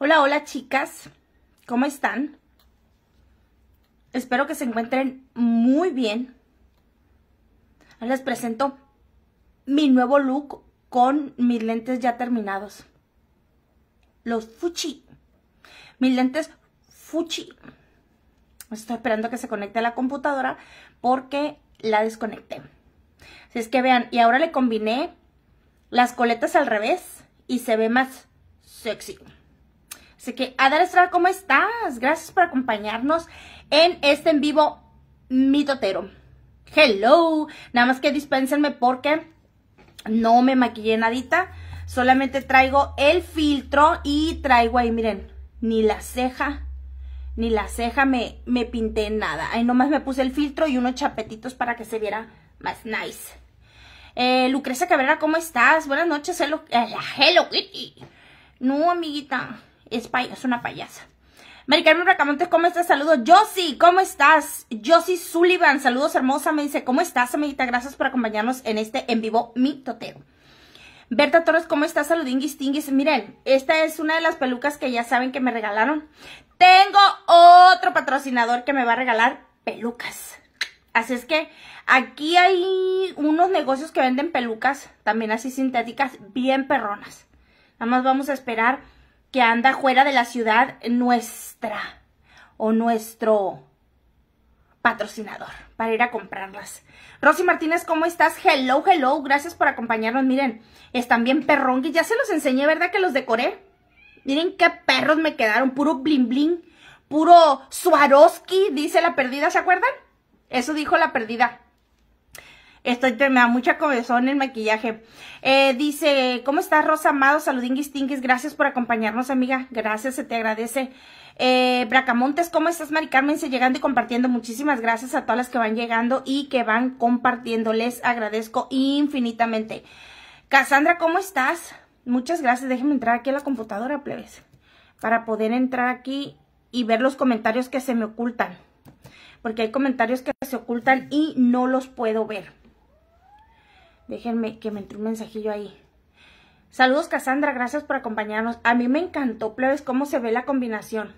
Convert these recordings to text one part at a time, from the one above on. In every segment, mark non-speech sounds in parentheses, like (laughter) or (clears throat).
Hola, hola chicas, ¿cómo están? Espero que se encuentren muy bien. Les presento mi nuevo look con mis lentes ya terminados. Los Fuchi. Mis lentes Fuchi. Estoy esperando que se conecte a la computadora porque la desconecté. Si es que vean, y ahora le combiné las coletas al revés y se ve más sexy. Así que, Adara Estrada, ¿cómo estás? Gracias por acompañarnos en este en vivo mitotero. Hello, nada más que dispénsenme porque no me maquillé nadita. Solamente traigo el filtro y traigo ahí, miren, ni la ceja, ni la ceja me, me pinté nada. Ahí nomás me puse el filtro y unos chapetitos para que se viera más nice. Eh, Lucrecia Cabrera, ¿cómo estás? Buenas noches, hello, eh, hello Kitty. No, amiguita, es, una payasa. Mari Carmen ¿cómo estás? Saludos. Josie, ¿cómo estás? Josie Sullivan, saludos hermosa. Me dice, ¿cómo estás, amiguita? Gracias por acompañarnos en este en vivo Mi Totero. Berta Torres, ¿cómo estás? Saludinguis, tinguis. Miren, esta es una de las pelucas que ya saben que me regalaron. Tengo otro patrocinador que me va a regalar pelucas. Así es que aquí hay unos negocios que venden pelucas, también así sintéticas, bien perronas. Nada más vamos a esperar que anda fuera de la ciudad nuestra o nuestro patrocinador para ir a comprarlas. Rosy Martínez, ¿cómo estás? Hello, hello, gracias por acompañarnos. Miren, están bien y Ya se los enseñé, ¿verdad? Que los decoré. Miren qué perros me quedaron, puro bling bling, puro Swarovski, dice la perdida, ¿se acuerdan? Eso dijo la perdida. Estoy, me da mucha comezón el maquillaje. Eh, dice, ¿cómo estás, Rosa Amado? Saludinguis, tinguis. Gracias por acompañarnos, amiga. Gracias, se te agradece. Eh, Bracamontes, ¿cómo estás, Mari Carmen? Se llegando y compartiendo. Muchísimas gracias a todas las que van llegando y que van compartiendo. Les agradezco infinitamente. Cassandra, ¿cómo estás? Muchas gracias. Déjenme entrar aquí a la computadora, plebes. Para poder entrar aquí y ver los comentarios que se me ocultan. Porque hay comentarios que se ocultan y no los puedo ver. Déjenme que me entre un mensajillo ahí. Saludos, Cassandra. Gracias por acompañarnos. A mí me encantó, plebes, cómo se ve la combinación.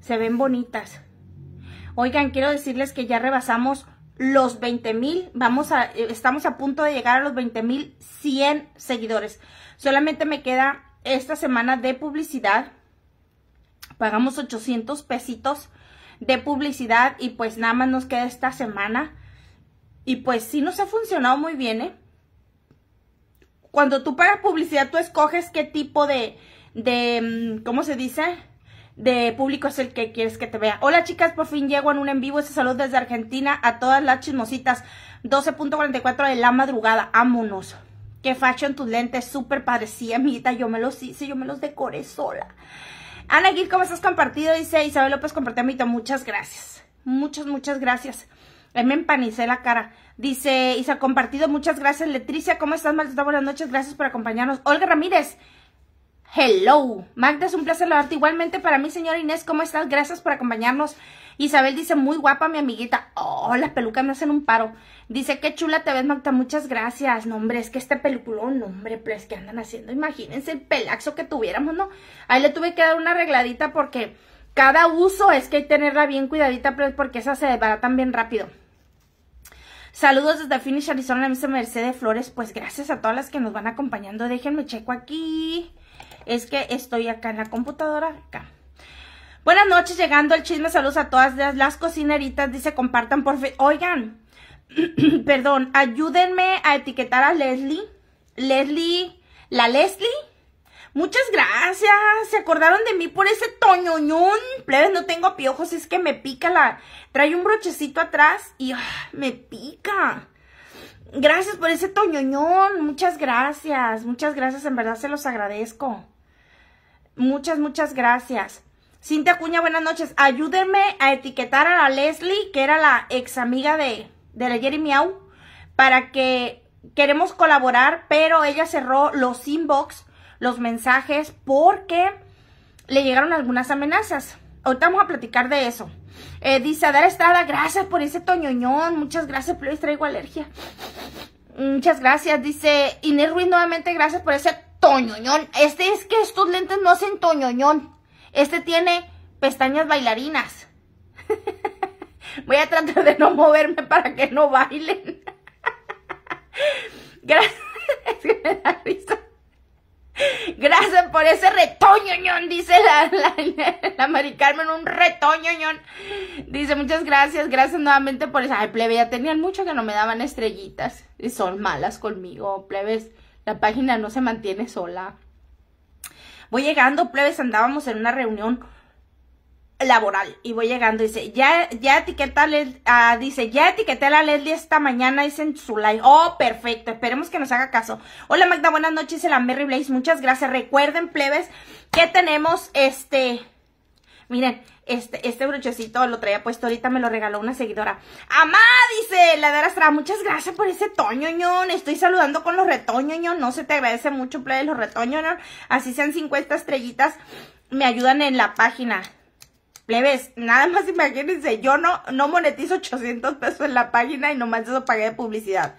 Se ven bonitas. Oigan, quiero decirles que ya rebasamos los 20 mil. Vamos a, eh, estamos a punto de llegar a los 20 mil 100 seguidores. Solamente me queda esta semana de publicidad. Pagamos 800 pesitos de publicidad y pues nada más nos queda esta semana y pues sí nos ha funcionado muy bien, ¿eh? Cuando tú pagas publicidad, tú escoges qué tipo de, de mm, ¿cómo se dice? De público es el que quieres que te vea. Hola chicas, por fin llego en un en vivo. ese salud desde Argentina a todas las chismositas. 12.44 de la madrugada. Ámonos. Qué fashion tus lentes. Súper parecía, amiguita. Yo me los hice, yo me los decoré sola. Ana Gil, ¿cómo estás compartido? Dice Isabel López, mi amiguita. Muchas gracias. Muchas, muchas gracias. Ahí eh, me empanicé la cara. Dice Isa, compartido, muchas gracias. Letricia, ¿cómo estás, Magda? Buenas noches, gracias por acompañarnos. Olga Ramírez, hello. Magda, es un placer hablarte. Igualmente para mí, señora Inés, ¿cómo estás? Gracias por acompañarnos. Isabel dice, muy guapa mi amiguita. Oh, las pelucas me hacen un paro. Dice, qué chula te ves, Magda, muchas gracias. No, hombre, es que este peliculón, no, hombre, pues, que andan haciendo? Imagínense el pelaxo que tuviéramos, ¿no? Ahí le tuve que dar una arregladita porque cada uso es que hay tenerla bien cuidadita, es porque esa se desbaratan bien rápido. Saludos desde Finish Arizona, la misa Mercedes Flores. Pues gracias a todas las que nos van acompañando. Déjenme checo aquí. Es que estoy acá en la computadora. Acá. Buenas noches, llegando el chisme. Saludos a todas las cocineritas. Dice, compartan por fe. Oigan, (clears throat) perdón, ayúdenme a etiquetar a Leslie. Leslie, la Leslie Muchas gracias. Se acordaron de mí por ese toñoñón. no tengo piojos, es que me pica la... Trae un brochecito atrás y ah, me pica. Gracias por ese toñoñón. Muchas gracias. Muchas gracias. En verdad se los agradezco. Muchas, muchas gracias. Cintia Cuña, buenas noches. Ayúdenme a etiquetar a la Leslie, que era la ex amiga de, de la jerry miau para que queremos colaborar, pero ella cerró los inbox los mensajes porque le llegaron algunas amenazas. Ahorita vamos a platicar de eso. Eh, dice Adara Estrada, gracias por ese toñoñón. Muchas gracias, les traigo alergia. Muchas gracias. Dice Inés Ruiz nuevamente, gracias por ese toñoñón. Este es que estos lentes no hacen toñoñón. Este tiene pestañas bailarinas. (laughs) Voy a tratar de no moverme para que no bailen. (laughs) Gracias. (laughs) Es que me da risa. Gracias por ese retoñoñón, dice la, la, la Mari Carmen, un retoñoñón. Dice, muchas gracias, gracias nuevamente por esa. Ay, plebe, ya tenían mucho que no me daban estrellitas. Y son malas conmigo, plebes. La página no se mantiene sola. Voy llegando, plebes, andábamos en una reunión laboral y voy llegando dice ya ya etiqueta ah, dice ya etiqueté a la Leslie esta mañana dice en su live oh perfecto esperemos que nos haga caso hola Magda buenas noches la Mary Blaze muchas gracias recuerden plebes que tenemos este miren este, este brochecito lo traía puesto ahorita, me lo regaló una seguidora. Amá, dice la de muchas gracias por ese toñoñón. Estoy saludando con los retoñoñón. No se te agradece mucho, plebes los retoñoñón. Así sean 50 estrellitas, me ayudan en la página. Plebes, nada más imagínense, yo no, no monetizo 800 pesos en la página y nomás eso pagué de publicidad.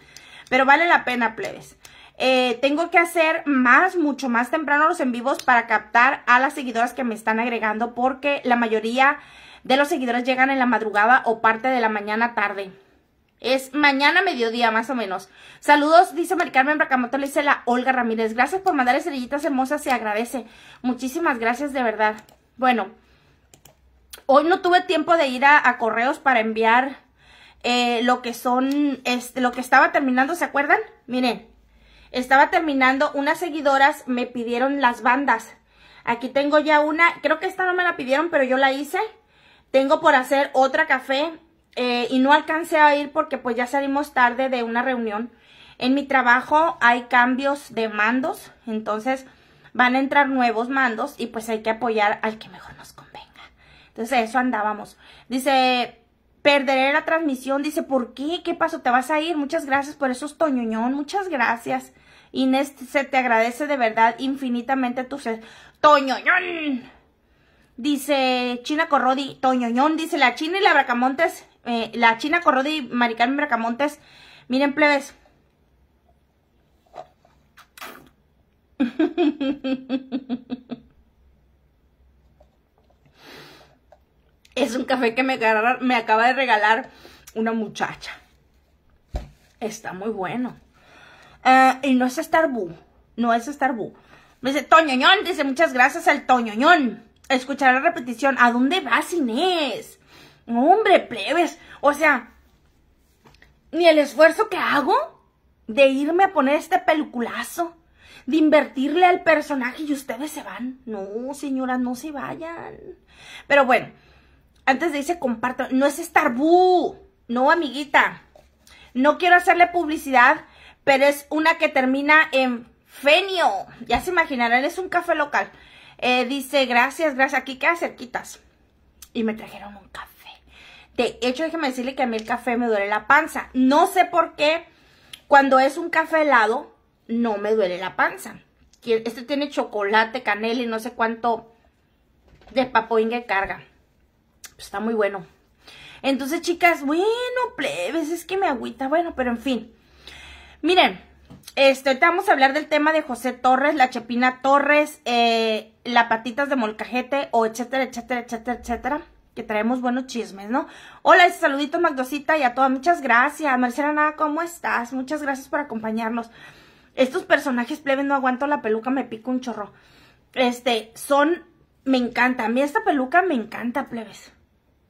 Pero vale la pena, plebes. Eh, tengo que hacer más, mucho más temprano los en vivos para captar a las seguidoras que me están agregando porque la mayoría de los seguidores llegan en la madrugada o parte de la mañana tarde. Es mañana mediodía, más o menos. Saludos, dice Maricarmen Carmen Bracamoto, dice la Olga Ramírez. Gracias por mandar estrellitas hermosas, se agradece. Muchísimas gracias, de verdad. Bueno, Hoy no tuve tiempo de ir a, correos para enviar eh, lo que son, este, lo que estaba terminando, ¿se acuerdan? Miren, estaba terminando, unas seguidoras me pidieron las bandas. Aquí tengo ya una, creo que esta no me la pidieron, pero yo la hice. Tengo por hacer otra café eh, y no alcancé a ir porque pues ya salimos tarde de una reunión. En mi trabajo hay cambios de mandos, entonces van a entrar nuevos mandos y pues hay que apoyar al que mejor nos entonces, eso andábamos. Dice, perderé la transmisión. Dice, ¿por qué? ¿Qué pasó? ¿Te vas a ir? Muchas gracias por esos Toñoñón. Muchas gracias. Inés, se te agradece de verdad infinitamente tu ¡Toñoñón! Dice China Corrodi, Toñoñón, dice la China y la Bracamontes, eh, la China Corrodi y Maricarmen Bracamontes. Miren, plebes. (laughs) Es un café que me, acaba de regalar una muchacha. Está muy bueno. Eh, y no es Starbucks. No es Starbucks. Me dice, Toñoñón, dice, muchas gracias al Toñoñón. Escuchar la repetición. ¿A dónde vas, Inés? Hombre, plebes. O sea, ni el esfuerzo que hago de irme a poner este peliculazo, de invertirle al personaje y ustedes se van. No, señoras, no se vayan. Pero bueno, antes dice comparto. No es Starbu. No, amiguita. No quiero hacerle publicidad, pero es una que termina en Fenio. Ya se imaginarán, es un café local. Eh, dice, gracias, gracias. Aquí queda cerquitas. Y me trajeron un café. De hecho, déjeme decirle que a mí el café me duele la panza. No sé por qué cuando es un café helado no me duele la panza. Este tiene chocolate, canela y no sé cuánto de papoín que carga está muy bueno. Entonces, chicas, bueno, plebes, es que me agüita, bueno, pero en fin. Miren, este, vamos a hablar del tema de José Torres, la Chepina Torres, eh, la patitas de molcajete, o etcétera, etcétera, etcétera, etcétera. Que traemos buenos chismes, ¿no? Hola, este saluditos, Magdosita, y a todas. Muchas gracias. Marcela Nada, ¿cómo estás? Muchas gracias por acompañarnos. Estos personajes plebes no aguanto la peluca, me pico un chorro. Este, son, me encanta. A mí esta peluca me encanta, plebes.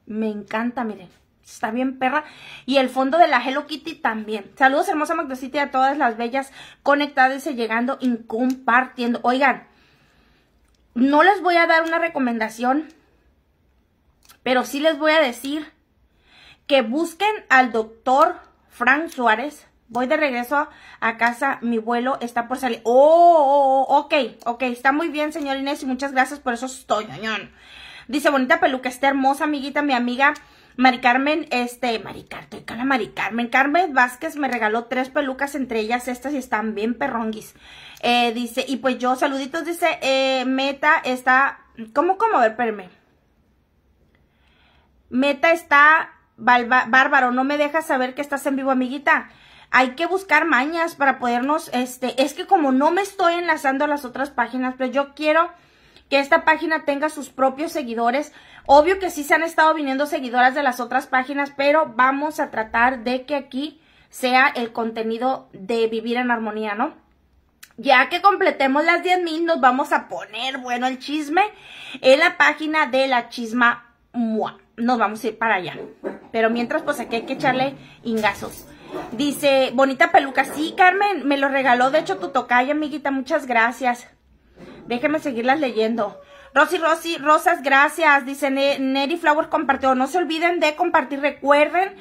Me encanta, miren. Está bien perra. Y el fondo de la Hello Kitty también. Saludos hermosa City a todas las bellas conectadas y llegando y compartiendo. Oigan, no les voy a dar una recomendación, pero sí les voy a decir que busquen al doctor Frank Suárez. Voy de regreso a casa, mi vuelo está por salir. Oh, oh, oh ok, ok, está muy bien, señor Inés, y muchas gracias por estoy, estoy. Dice, bonita peluca, está hermosa, amiguita, mi amiga. Mari Carmen, este, Mari Carmen, Mari Carmen, Carmen Vázquez me regaló tres pelucas, entre ellas estas y están bien perronguis. Eh, dice, y pues yo, saluditos, dice, eh, Meta está, ¿cómo, cómo? A ver, espérame. Meta está bárbaro, no me dejas saber que estás en vivo, amiguita. Hay que buscar mañas para podernos, este, es que como no me estoy enlazando a las otras páginas, pero pues yo quiero que esta página tenga sus propios seguidores. Obvio que sí se han estado viniendo seguidoras de las otras páginas, pero vamos a tratar de que aquí sea el contenido de vivir en armonía, ¿no? Ya que completemos las 10.000, nos vamos a poner, bueno, el chisme en la página de la chisma mua. Nos vamos a ir para allá. Pero mientras, pues aquí hay que echarle ingazos. Dice, bonita peluca. Sí, Carmen, me lo regaló, de hecho, tu tocaya, amiguita. Muchas gracias. Déjenme seguirlas leyendo. Rosy, Rosy, Rosas, gracias. Dice Neri Flower compartió. No se olviden de compartir. Recuerden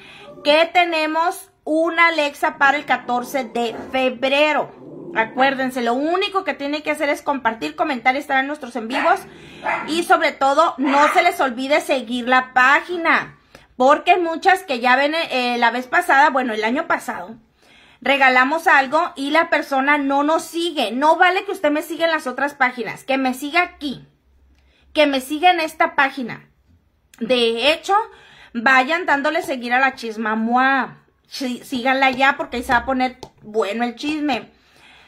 que tenemos una Alexa para el 14 de febrero. Acuérdense, lo único que tienen que hacer es compartir, comentar, estar en nuestros en vivos. Y sobre todo, no se les olvide seguir la página. Porque muchas que ya ven eh, la vez pasada, bueno, el año pasado, regalamos algo y la persona no nos sigue. No vale que usted me siga en las otras páginas, que me siga aquí, que me siga en esta página. De hecho, vayan dándole seguir a la chisma mua. Síganla ya porque ahí se va a poner bueno el chisme.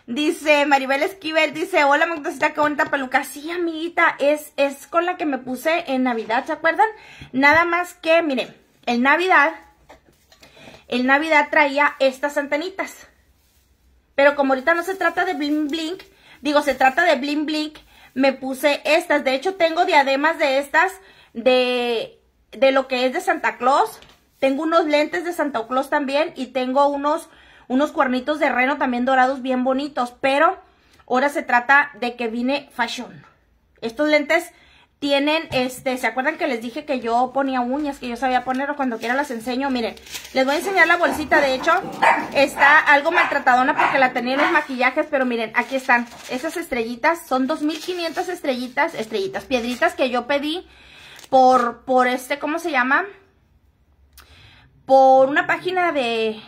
Dice Maribel Esquivel, dice, hola Magdalena, qué bonita peluca. Sí, amiguita, es, es con la que me puse en Navidad, ¿se acuerdan? Nada más que, miren, en Navidad el Navidad traía estas antenitas. Pero como ahorita no se trata de bling bling, digo, se trata de bling bling, me puse estas. De hecho, tengo diademas de estas, de, de lo que es de Santa Claus. Tengo unos lentes de Santa Claus también y tengo unos, unos cuernitos de reno también dorados bien bonitos. Pero ahora se trata de que vine fashion. Estos lentes tienen, este, ¿se acuerdan que les dije que yo ponía uñas, que yo sabía ponerlo cuando quiera las enseño? Miren, les voy a enseñar la bolsita, de hecho, está algo maltratadona porque la tenía en los maquillajes, pero miren, aquí están, esas estrellitas, son 2500 estrellitas, estrellitas, piedritas que yo pedí por, por este, ¿cómo se llama? Por una página de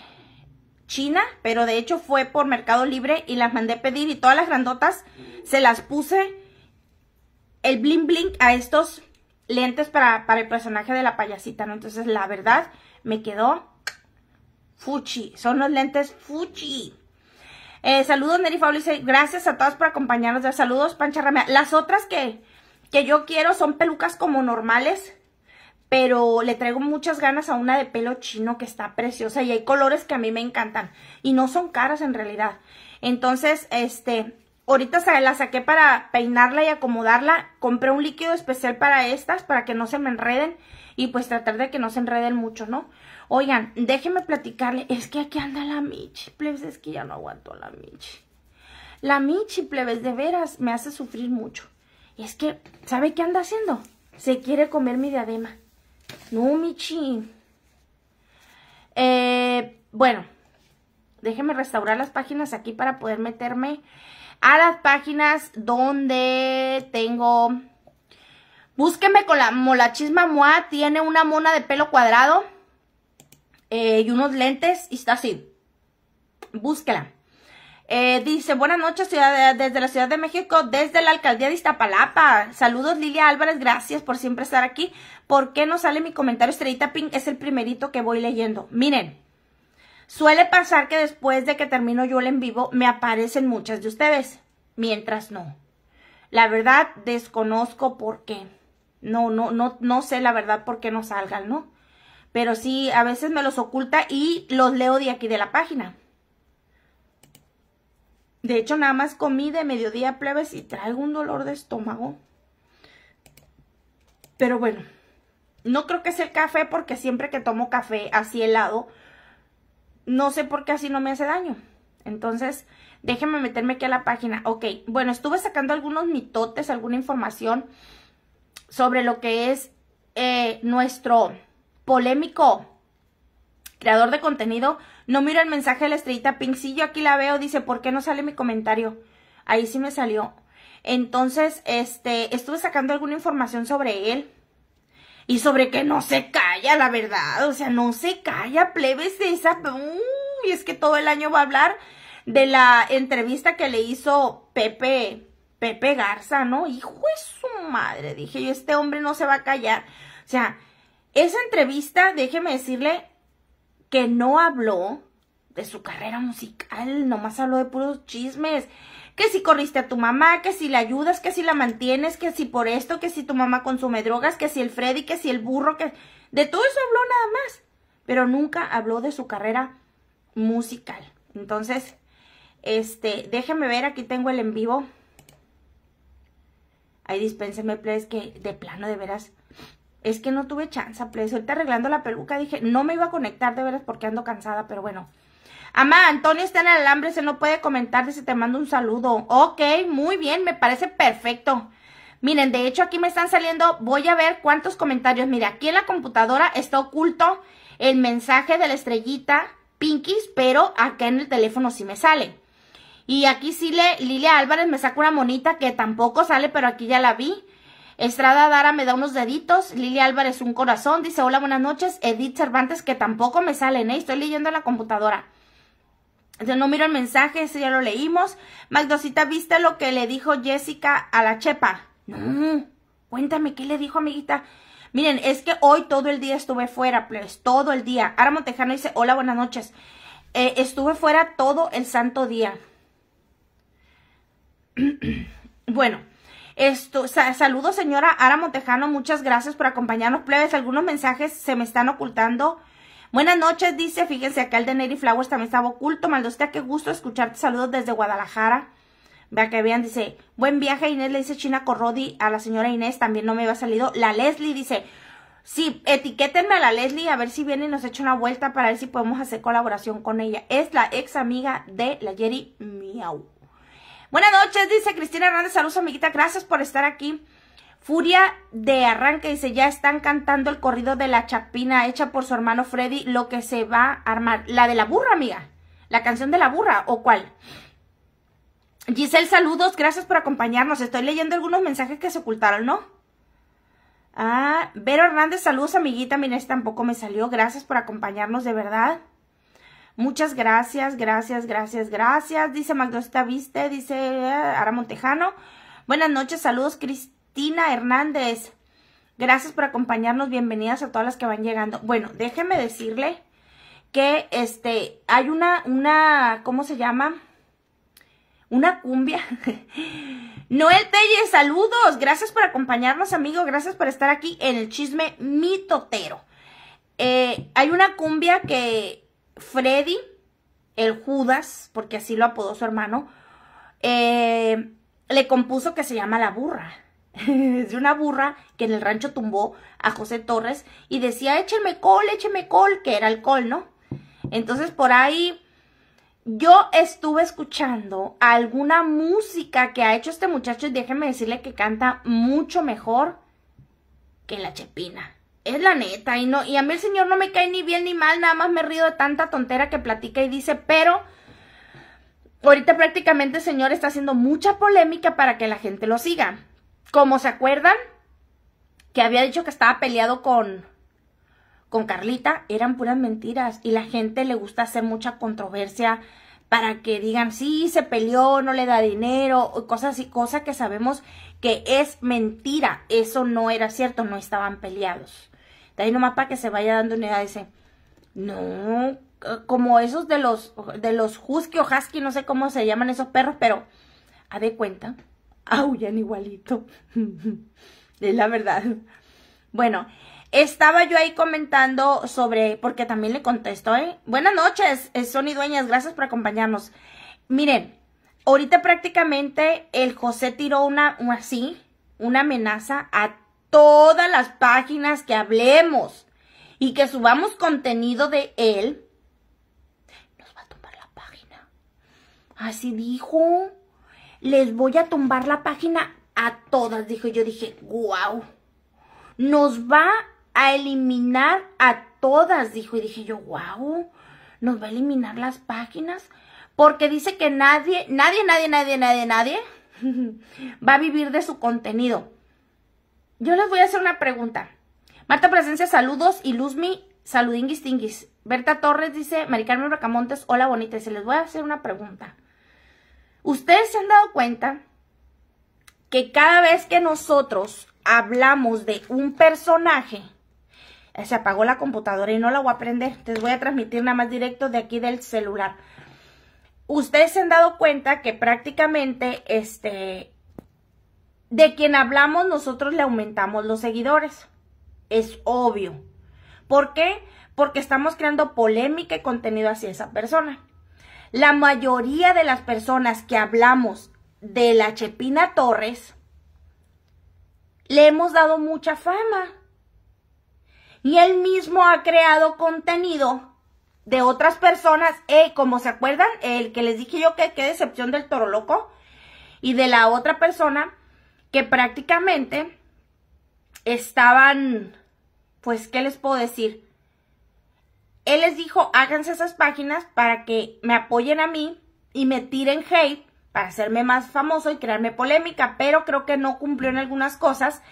China, pero de hecho fue por Mercado Libre y las mandé pedir y todas las grandotas se las puse el bling bling a estos lentes para, el personaje de la payasita, ¿no? Entonces, la verdad, me quedó fuchi. Son los lentes fuchi. Eh, saludos, Neri gracias a todas por acompañarnos. Saludos, Pancha Ramea. Las otras que, que yo quiero son pelucas como normales, pero le traigo muchas ganas a una de pelo chino que está preciosa y hay colores que a mí me encantan. Y no son caras en realidad. Entonces, este, Ahorita la saqué para peinarla y acomodarla. Compré un líquido especial para estas, para que no se me enreden. Y pues tratar de que no se enreden mucho, ¿no? Oigan, déjenme platicarle. Es que aquí anda la Michi, plebes. Es que ya no aguanto la Michi. La Michi, plebes, de veras, me hace sufrir mucho. Y es que, ¿sabe qué anda haciendo? Se quiere comer mi diadema. No, Michi. Eh, bueno, déjenme restaurar las páginas aquí para poder meterme a las páginas donde tengo... Búsquenme con la molachisma moa, tiene una mona de pelo cuadrado eh, y unos lentes y está así. Búsquela. Eh, dice, buenas noches desde la Ciudad de México, desde la Alcaldía de Iztapalapa. Saludos Lilia Álvarez, gracias por siempre estar aquí. ¿Por qué no sale mi comentario estrellita pink? Es el primerito que voy leyendo. Miren, Suele pasar que después de que termino yo el en vivo, me aparecen muchas de ustedes, mientras no. La verdad, desconozco por qué. No, no, no, no sé la verdad por qué no salgan, ¿no? Pero sí, a veces me los oculta y los leo de aquí de la página. De hecho, nada más comí de mediodía plebes y traigo un dolor de estómago. Pero bueno, no creo que sea el café porque siempre que tomo café así helado, no sé por qué así no me hace daño. Entonces, déjenme meterme aquí a la página. Ok, bueno, estuve sacando algunos mitotes, alguna información sobre lo que es eh, nuestro polémico creador de contenido. No miro el mensaje de la estrellita Pink. yo aquí la veo, dice, ¿por qué no sale mi comentario? Ahí sí me salió. Entonces, este, estuve sacando alguna información sobre él y sobre que no se calla, la verdad, o sea, no se calla, plebes esa, y es que todo el año va a hablar de la entrevista que le hizo Pepe, Pepe Garza, ¿no? Hijo de su madre, dije yo, este hombre no se va a callar, o sea, esa entrevista, déjeme decirle que no habló de su carrera musical, nomás habló de puros chismes, que si corriste a tu mamá, que si la ayudas, que si la mantienes, que si por esto, que si tu mamá consume drogas, que si el Freddy, que si el burro, que... De todo eso habló nada más, pero nunca habló de su carrera musical. Entonces, este, déjenme ver, aquí tengo el en vivo. Ay, dispénseme, please, que de plano, de veras, es que no tuve chance, please. Ahorita arreglando la peluca dije, no me iba a conectar, de veras, porque ando cansada, pero bueno... Amá, Antonio está en el alambre, se no puede comentar, dice, te mando un saludo. Ok, muy bien, me parece perfecto. Miren, de hecho aquí me están saliendo, voy a ver cuántos comentarios. Mira, aquí en la computadora está oculto el mensaje de la estrellita Pinkies, pero acá en el teléfono sí me sale. Y aquí sí le, Lilia Álvarez me saca una monita que tampoco sale, pero aquí ya la vi. Estrada Dara me da unos deditos. Lilia Álvarez un corazón. Dice, hola, buenas noches. Edith Cervantes, que tampoco me sale, ¿eh? Estoy leyendo en la computadora. Entonces no miro el mensaje, ese ya lo leímos. Magdosita, ¿viste lo que le dijo Jessica a la Chepa? No, cuéntame, ¿qué le dijo, amiguita? Miren, es que hoy todo el día estuve fuera, pues, todo el día. Ara Montejano dice, hola, buenas noches. Eh, estuve fuera todo el santo día. (clears throat) bueno, esto, saludos señora Ara Montejano, muchas gracias por acompañarnos, plebes. Algunos mensajes se me están ocultando Buenas noches, dice. Fíjense, acá el de Neri Flowers también estaba oculto. Maldostea, qué gusto escucharte. Saludos desde Guadalajara. Vea que vean, dice, buen viaje, Inés le dice China Corrodi a la señora Inés, también no me había salido. La Leslie dice, sí, etiquétenme a la Leslie a ver si viene y nos echa una vuelta para ver si podemos hacer colaboración con ella. Es la ex amiga de la Jerry Miau. Buenas noches, dice Cristina Hernández, saludos amiguita, gracias por estar aquí. Furia de arranque dice, ya están cantando el corrido de la chapina hecha por su hermano Freddy, lo que se va a armar. La de la burra, amiga. La canción de la burra, ¿o cuál? Giselle, saludos, gracias por acompañarnos. Estoy leyendo algunos mensajes que se ocultaron, ¿no? Ah, Vero Hernández, saludos, amiguita. miren, este tampoco me salió. Gracias por acompañarnos, de verdad. Muchas gracias, gracias, gracias, gracias. Dice Magdosta Viste, dice ah, Ara Montejano. Buenas noches, saludos, Cristina. Tina Hernández, gracias por acompañarnos, bienvenidas a todas las que van llegando. Bueno, déjeme decirle que este, hay una, una, ¿cómo se llama? Una cumbia. (laughs) Noel Telle, saludos, gracias por acompañarnos, amigo, gracias por estar aquí en el chisme mitotero. Eh, hay una cumbia que Freddy, el Judas, porque así lo apodó su hermano, eh, le compuso que se llama La Burra. (laughs) de una burra que en el rancho tumbó a José Torres y decía, écheme col, écheme col, que era alcohol, ¿no? Entonces por ahí yo estuve escuchando alguna música que ha hecho este muchacho y déjeme decirle que canta mucho mejor que la Chepina. Es la neta, y no, y a mí el señor no me cae ni bien ni mal, nada más me río de tanta tontera que platica y dice, pero ahorita prácticamente el señor está haciendo mucha polémica para que la gente lo siga. Como se acuerdan, que había dicho que estaba peleado con, con Carlita, eran puras mentiras. Y la gente le gusta hacer mucha controversia para que digan, sí, se peleó, no le da dinero, cosas y cosas que sabemos que es mentira. Eso no era cierto, no estaban peleados. De ahí nomás para que se vaya dando una idea, dice, no, como esos de los, de los husky o husky, no sé cómo se llaman esos perros, pero, a de cuenta, aullan igualito. (laughs) es la verdad. Bueno, estaba yo ahí comentando sobre, porque también le contesto, ¿eh? Buenas noches, Sony Dueñas, gracias por acompañarnos. Miren, ahorita prácticamente el José tiró una, una así, una amenaza a todas las páginas que hablemos y que subamos contenido de él. Nos va a tumbar la página. Así dijo les voy a tumbar la página a todas, dijo. Yo dije, wow, nos va a eliminar a todas, dijo. Y dije yo, wow, nos va a eliminar las páginas. Porque dice que nadie, nadie, nadie, nadie, nadie, nadie (laughs) va a vivir de su contenido. Yo les voy a hacer una pregunta. Marta Presencia, saludos. Y Luzmi, saludinguis tinguis. Berta Torres dice, Maricarmen Bracamontes, hola bonita. Y se les voy a hacer una pregunta. Ustedes se han dado cuenta que cada vez que nosotros hablamos de un personaje, se apagó la computadora y no la voy a prender. Te voy a transmitir nada más directo de aquí del celular. Ustedes se han dado cuenta que prácticamente este de quien hablamos nosotros le aumentamos los seguidores. Es obvio. ¿Por qué? Porque estamos creando polémica y contenido hacia esa persona. La mayoría de las personas que hablamos de la Chepina Torres, le hemos dado mucha fama. Y él mismo ha creado contenido de otras personas. Eh, como se acuerdan, el que les dije yo que qué decepción del toro loco. Y de la otra persona que prácticamente estaban, pues, ¿qué les puedo decir? Él les dijo, háganse esas páginas para que me apoyen a mí y me tiren hate para hacerme más famoso y crearme polémica, pero creo que no cumplió en algunas cosas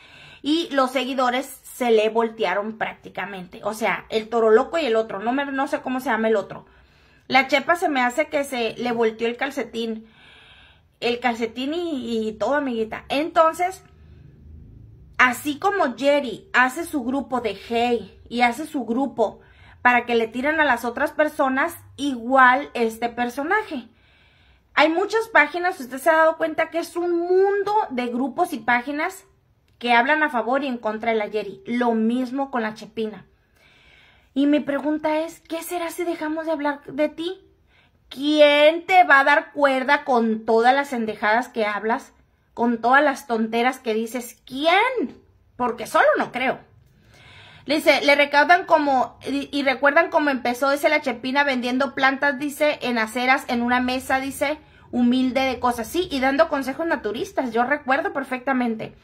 y los seguidores se le voltearon prácticamente. O sea, el toro loco y el otro, no, no sé cómo se llama el otro. La chepa se me hace que se le volteó el calcetín. El calcetín y, todo, amiguita. Entonces, así como Jerry hace su grupo de hate y hace su grupo para que le tiren a las otras personas igual este personaje. Hay muchas páginas, usted se ha dado cuenta que es un mundo de grupos y páginas que hablan a favor y en contra de la Yeri. Lo mismo con la Chepina. Y mi pregunta es, ¿qué será si dejamos de hablar de ti? ¿Quién te va a dar cuerda con todas las endejadas que hablas? Con todas las tonteras que dices, ¿quién? Porque solo no creo. Le dice, le recaudan como, y, recuerdan cómo empezó, dice la Chepina, vendiendo plantas, dice, en aceras, en una mesa, dice, humilde de cosas, sí, y dando consejos naturistas, yo recuerdo perfectamente.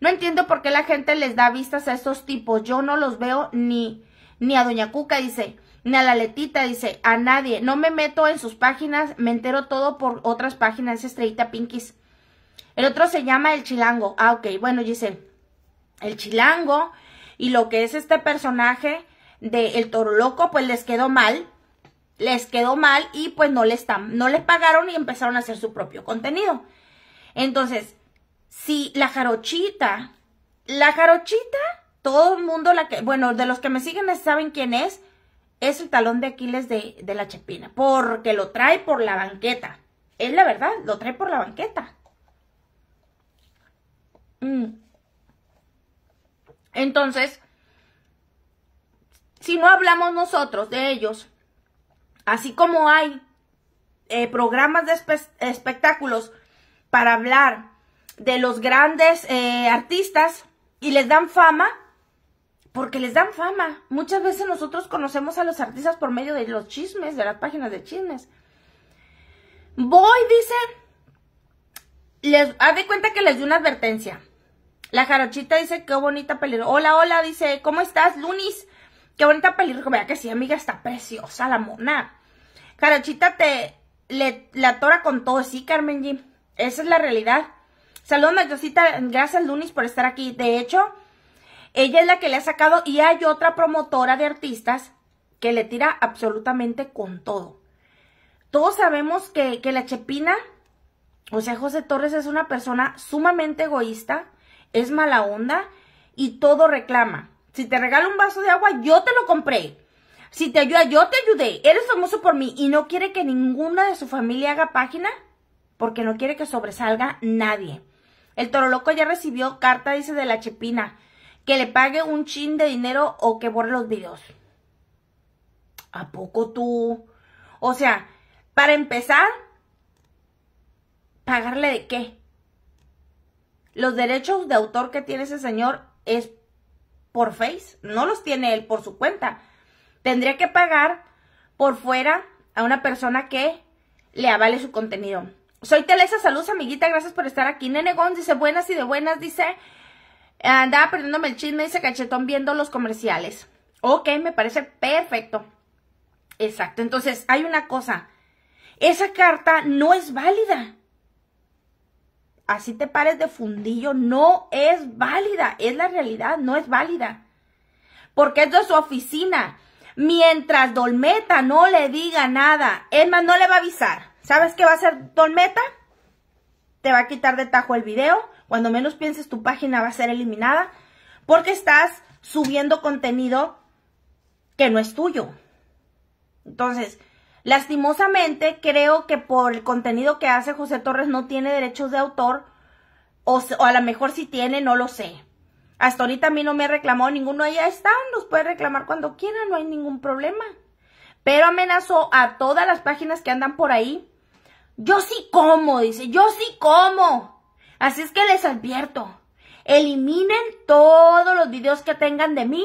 No entiendo por qué la gente les da vistas a estos tipos, yo no los veo ni, ni a Doña Cuca, dice, ni a la Letita, dice, a nadie, no me meto en sus páginas, me entero todo por otras páginas, Estrellita Pinkies. El otro se llama El Chilango, ah, ok, bueno, dice, El Chilango y lo que es este personaje de El Toro Loco, pues les quedó mal. Les quedó mal y pues no le, no pagaron y empezaron a hacer su propio contenido. Entonces, si la jarochita, la jarochita, todo el mundo, la que, bueno, de los que me siguen saben quién es, es el talón de Aquiles de, de la Chepina, porque lo trae por la banqueta. Es la verdad, lo trae por la banqueta. Mm. Entonces, si no hablamos nosotros de ellos, así como hay eh, programas de espectáculos para hablar de los grandes eh, artistas y les dan fama, porque les dan fama. Muchas veces nosotros conocemos a los artistas por medio de los chismes, de las páginas de chismes. Voy, dice, les, haz de cuenta que les di una advertencia. La jarochita dice, qué bonita pelirroja. Hola, hola, dice, ¿cómo estás, Lunis? Qué bonita pelirroja. Vea que sí, amiga, está preciosa la mona. Jarochita te la tora con todo, sí, Carmen G. Esa es la realidad. Saludos, Mayosita. Gracias, Lunis, por estar aquí. De hecho, ella es la que le ha sacado y hay otra promotora de artistas que le tira absolutamente con todo. Todos sabemos que la Chepina, o sea, José Torres es una persona sumamente egoísta, es mala onda y todo reclama. Si te regalo un vaso de agua, yo te lo compré. Si te ayuda, yo te ayudé. Eres famoso por mí y no quiere que ninguna de su familia haga página porque no quiere que sobresalga nadie. El toro loco ya recibió carta, dice, de la chepina, que le pague un chin de dinero o que borre los videos. ¿A poco tú? O sea, para empezar, ¿pagarle de qué? Los derechos de autor que tiene ese señor es por Face, no los tiene él por su cuenta. Tendría que pagar por fuera a una persona que le avale su contenido. Soy Telesa, saludos amiguita, gracias por estar aquí. Nene dice buenas y de buenas, dice, andaba perdiéndome el chisme, dice cachetón viendo los comerciales. Ok, me parece perfecto. Exacto, entonces hay una cosa, esa carta no es válida así te pares de fundillo, no es válida, es la realidad, no es válida. Porque es de su oficina. Mientras Dolmeta no le diga nada, es no le va a avisar. ¿Sabes qué va a hacer Dolmeta? Te va a quitar de tajo el video. Cuando menos pienses, tu página va a ser eliminada. Porque estás subiendo contenido que no es tuyo. Entonces, Lastimosamente, creo que por el contenido que hace José Torres no tiene derechos de autor, o, a lo mejor si tiene, no lo sé. Hasta ahorita a mí no me reclamó reclamado ninguno, allá están, los puede reclamar cuando quiera, no hay ningún problema. Pero amenazó a todas las páginas que andan por ahí. Yo sí como, dice, yo sí como. Así es que les advierto, eliminen todos los videos que tengan de mí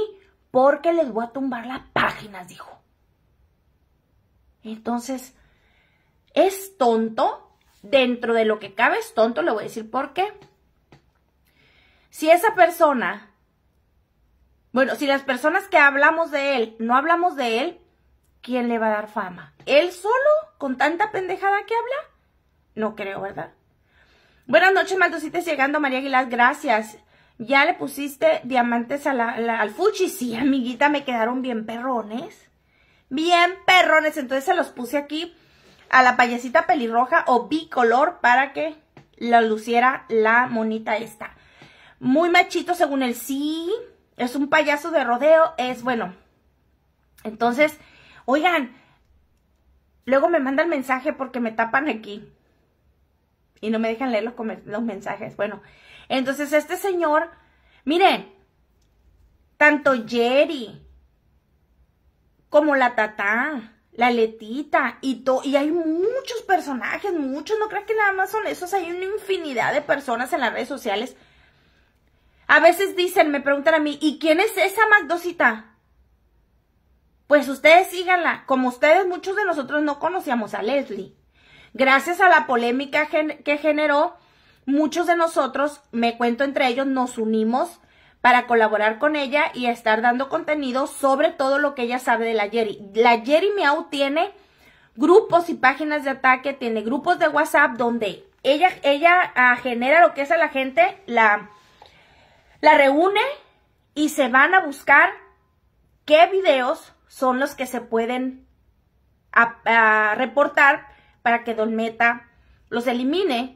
porque les voy a tumbar las páginas, dijo. Entonces, es tonto, dentro de lo que cabe es tonto, le voy a decir por qué. Si esa persona, bueno, si las personas que hablamos de él, no hablamos de él, ¿quién le va a dar fama? ¿Él solo? ¿Con tanta pendejada que habla? No creo, ¿verdad? Buenas noches, Maldositas, llegando María Aguilar, gracias. ¿Ya le pusiste diamantes a al Fuchi? Sí, amiguita, me quedaron bien perrones bien perrones. Entonces se los puse aquí a la payasita pelirroja o bicolor para que la luciera la monita esta. Muy machito según el sí, es un payaso de rodeo, es bueno. Entonces, oigan, luego me manda el mensaje porque me tapan aquí. Y no me dejan leer los, los mensajes. Bueno, entonces este señor, miren, tanto Jerry como la Tatá, la Letita y todo. Y hay muchos personajes, muchos, no creas que nada más son esos, hay una infinidad de personas en las redes sociales. A veces dicen, me preguntan a mí, ¿y quién es esa Magdosita? Pues ustedes síganla. Como ustedes, muchos de nosotros no conocíamos a Leslie. Gracias a la polémica que generó, muchos de nosotros, me cuento entre ellos, nos unimos para colaborar con ella y estar dando contenido sobre todo lo que ella sabe de la Jerry. La Jerry Miau tiene grupos y páginas de ataque, tiene grupos de WhatsApp donde ella, ella ah, genera lo que es a la gente, la, la reúne y se van a buscar qué videos son los que se pueden reportar para que Don los elimine.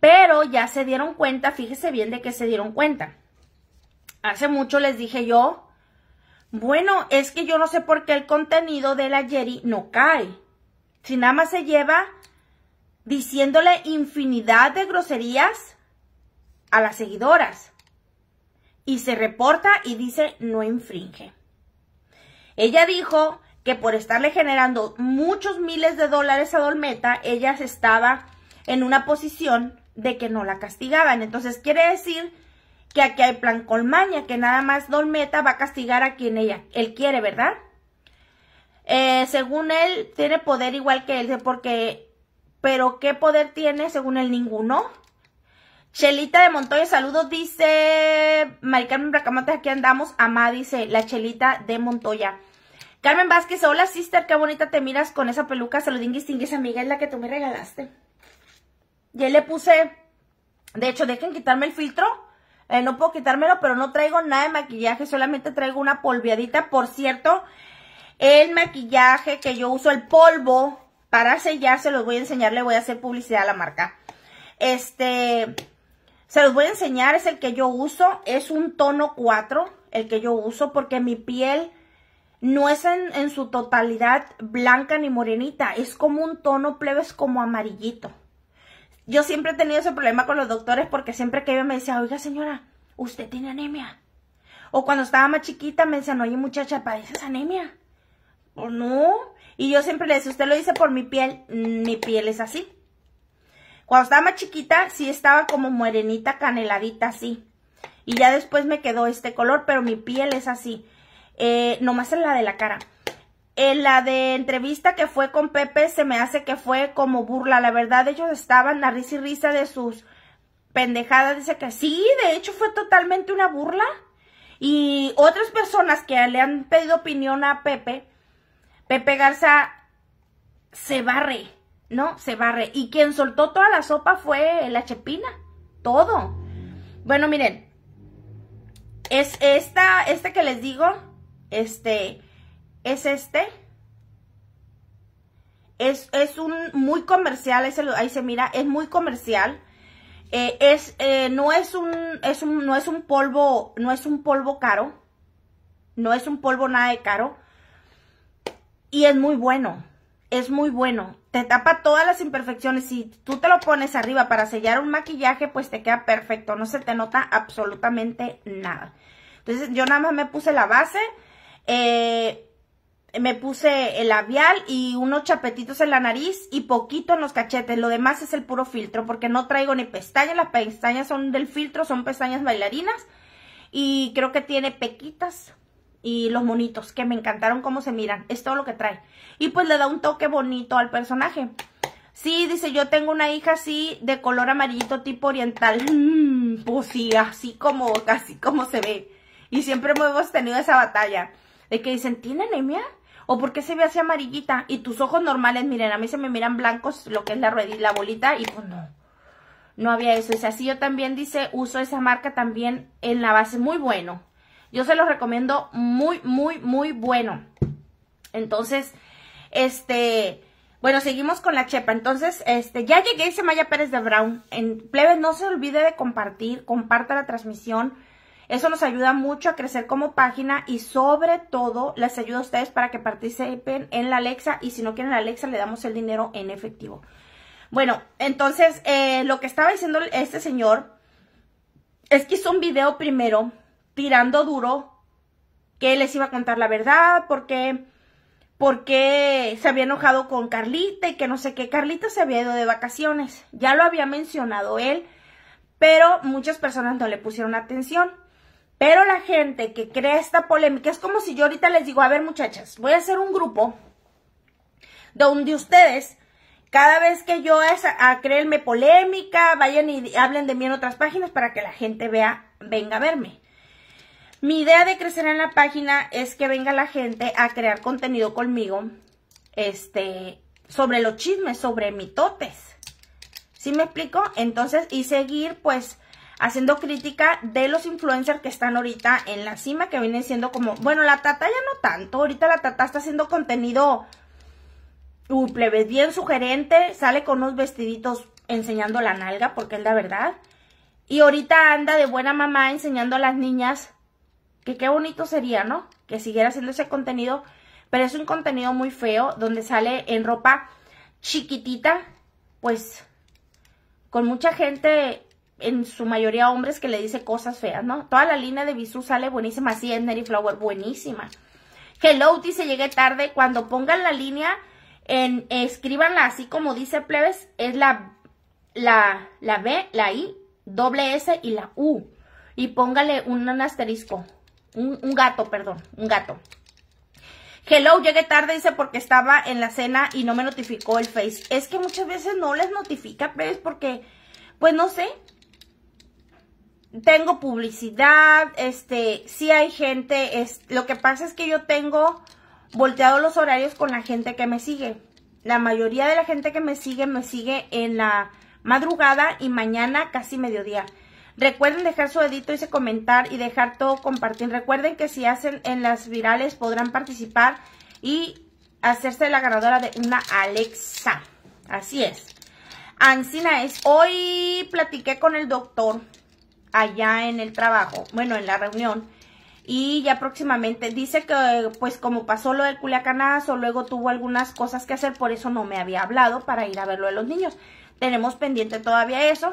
Pero ya se dieron cuenta, fíjese bien de que se dieron cuenta. Hace mucho les dije yo, bueno, es que yo no sé por qué el contenido de la Jerry no cae. Si nada más se lleva diciéndole infinidad de groserías a las seguidoras. Y se reporta y dice no infringe. Ella dijo que por estarle generando muchos miles de dólares a Dolmeta, ella estaba en una posición de que no la castigaban. Entonces quiere decir que aquí hay plan colmaña, que nada más Dolmeta va a castigar a quien ella, él quiere, ¿verdad? Eh, según él, tiene poder igual que él, porque, pero ¿qué poder tiene según él? Ninguno. Chelita de Montoya, saludos, dice Maricarmen Bracamonte, aquí andamos, amá, dice la Chelita de Montoya. Carmen Vázquez, hola sister, qué bonita te miras con esa peluca, saludín distingues, amiga, es la que tú me regalaste. Ya le puse, de hecho, dejen quitarme el filtro eh, no puedo quitármelo, pero no traigo nada de maquillaje, solamente traigo una polviadita. Por cierto, el maquillaje que yo uso, el polvo, para sellar, se los voy a enseñar, le voy a hacer publicidad a la marca. Este, se los voy a enseñar, es el que yo uso, es un tono 4, el que yo uso, porque mi piel no es en, su totalidad blanca ni morenita, es como un tono plebe, es como amarillito yo siempre he tenido ese problema con los doctores porque siempre que iba me decía, oiga señora, usted tiene anemia. O cuando estaba más chiquita me decían, oye muchacha, padeces anemia. O no. Y yo siempre le decía, usted lo dice por mi piel, mi piel es así. Cuando estaba más chiquita, sí estaba como morenita, caneladita, así. Y ya después me quedó este color, pero mi piel es así. Eh, no más en la de la cara. En la de entrevista que fue con Pepe se me hace que fue como burla. La verdad, ellos estaban a risa y risa de sus pendejadas. Dice que sí, de hecho fue totalmente una burla. Y otras personas que le han pedido opinión a Pepe, Pepe Garza se barre, ¿no? Se barre. Y quien soltó toda la sopa fue la Chepina. Todo. Bueno, miren. Es esta, esta que les digo, este es este. Es, un muy comercial, ahí se mira, es muy comercial. Eh, es, eh, no, es un, no es un polvo, no es un polvo caro. No es un polvo nada de caro. Y es muy bueno, es muy bueno. Te tapa todas las imperfecciones. Si tú te lo pones arriba para sellar un maquillaje, pues te queda perfecto. No se te nota absolutamente nada. Entonces, yo nada más me puse la base. Eh, me puse el labial y unos chapetitos en la nariz y poquito en los cachetes. Lo demás es el puro filtro porque no traigo ni pestañas. Las pestañas son del filtro, son pestañas bailarinas. Y creo que tiene pequitas y los monitos que me encantaron cómo se miran. Es todo lo que trae. Y pues le da un toque bonito al personaje. Sí, dice, yo tengo una hija así de color amarillito tipo oriental. (laughs) Mm, pues sí, así como, casi como se ve. Y siempre hemos tenido esa batalla. De que dicen, ¿tiene anemia? o por qué se ve así amarillita y tus ojos normales, miren, a mí se me miran blancos lo que es la y la bolita y pues no, no había eso. Es así, yo también dice, uso esa marca también en la base, muy bueno. Yo se lo recomiendo muy, muy, muy bueno. Entonces, este, bueno, seguimos con la chepa. Entonces, este, ya llegué, dice Maya Pérez de Brown. En plebes, no se olvide de compartir, comparta la transmisión. Eso nos ayuda mucho a crecer como página y sobre todo les ayuda a ustedes para que participen en la Alexa y si no quieren la Alexa le damos el dinero en efectivo. Bueno, entonces eh, lo que estaba diciendo este señor es que hizo un video primero tirando duro que les iba a contar la verdad, porque, porque se había enojado con Carlita y que no sé qué. Carlita se había ido de vacaciones, ya lo había mencionado él, pero muchas personas no le pusieron atención. Pero la gente que crea esta polémica, es como si yo ahorita les digo, a ver muchachas, voy a hacer un grupo donde ustedes, cada vez que yo es a, creerme polémica, vayan y hablen de mí en otras páginas para que la gente vea, venga a verme. Mi idea de crecer en la página es que venga la gente a crear contenido conmigo, este, sobre los chismes, sobre mitotes. ¿Sí me explico? Entonces, y seguir, pues, haciendo crítica de los influencers que están ahorita en la cima, que vienen siendo como, bueno, la Tata ya no tanto, ahorita la Tata está haciendo contenido, uy, uh, plebes, bien sugerente, sale con unos vestiditos enseñando la nalga, porque es la verdad, y ahorita anda de buena mamá enseñando a las niñas que qué bonito sería, ¿no? Que siguiera haciendo ese contenido, pero es un contenido muy feo, donde sale en ropa chiquitita, pues con mucha gente en su mayoría hombres que le dice cosas feas, ¿no? Toda la línea de Bisú sale buenísima, así es Neri Flower, buenísima. Hello, dice, llegué tarde, cuando pongan la línea, en, escríbanla así como dice Plebes, es la, la, la B, la I, doble S y la U. Y póngale un, asterisco, un, gato, perdón, un gato. Hello, llegué tarde, dice, porque estaba en la cena y no me notificó el Face. Es que muchas veces no les notifica, plebes porque, pues no sé, tengo publicidad, este, si hay gente, es, lo que pasa es que yo tengo volteado los horarios con la gente que me sigue. La mayoría de la gente que me sigue, me sigue en la madrugada y mañana casi mediodía. Recuerden dejar su dedito, se comentar y dejar todo compartir. Recuerden que si hacen en las virales podrán participar y hacerse la ganadora de una Alexa. Así es. Ancina es, hoy platiqué con el doctor allá en el trabajo, bueno, en la reunión. Y ya próximamente, dice que pues como pasó lo del culiacanazo, luego tuvo algunas cosas que hacer, por eso no me había hablado para ir a verlo de los niños. Tenemos pendiente todavía eso.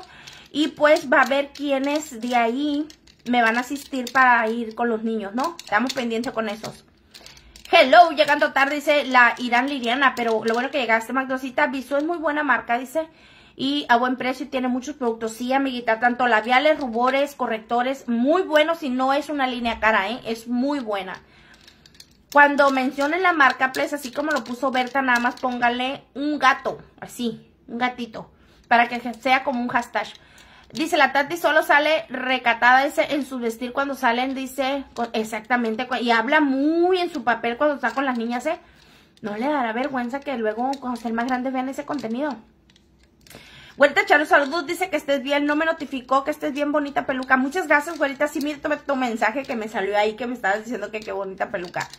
Y pues va a ver quiénes de ahí me van a asistir para ir con los niños, ¿no? Estamos pendientes con esos. Hello, llegando tarde, dice la Irán liliana pero lo bueno que llegaste, Magdosita. Viso es muy buena marca, dice y a buen precio y tiene muchos productos. Sí, amiguita, tanto labiales, rubores, correctores, muy buenos y no es una línea cara, ¿eh? Es muy buena. Cuando mencionen la marca, pues, así como lo puso Berta, nada más póngale un gato, así, un gatito, para que sea como un hashtag. Dice, la Tati solo sale recatada ese en su vestir cuando salen, dice, exactamente, y habla muy en su papel cuando está con las niñas, ¿eh? No le dará vergüenza que luego, cuando sean más grandes, vean ese contenido. Güerita Charo, saludos, dice que estés bien, no me notificó que estés bien, bonita peluca. Muchas gracias, Vuelta, sí, mira tu mensaje que me salió ahí, que me estabas diciendo que qué bonita peluca.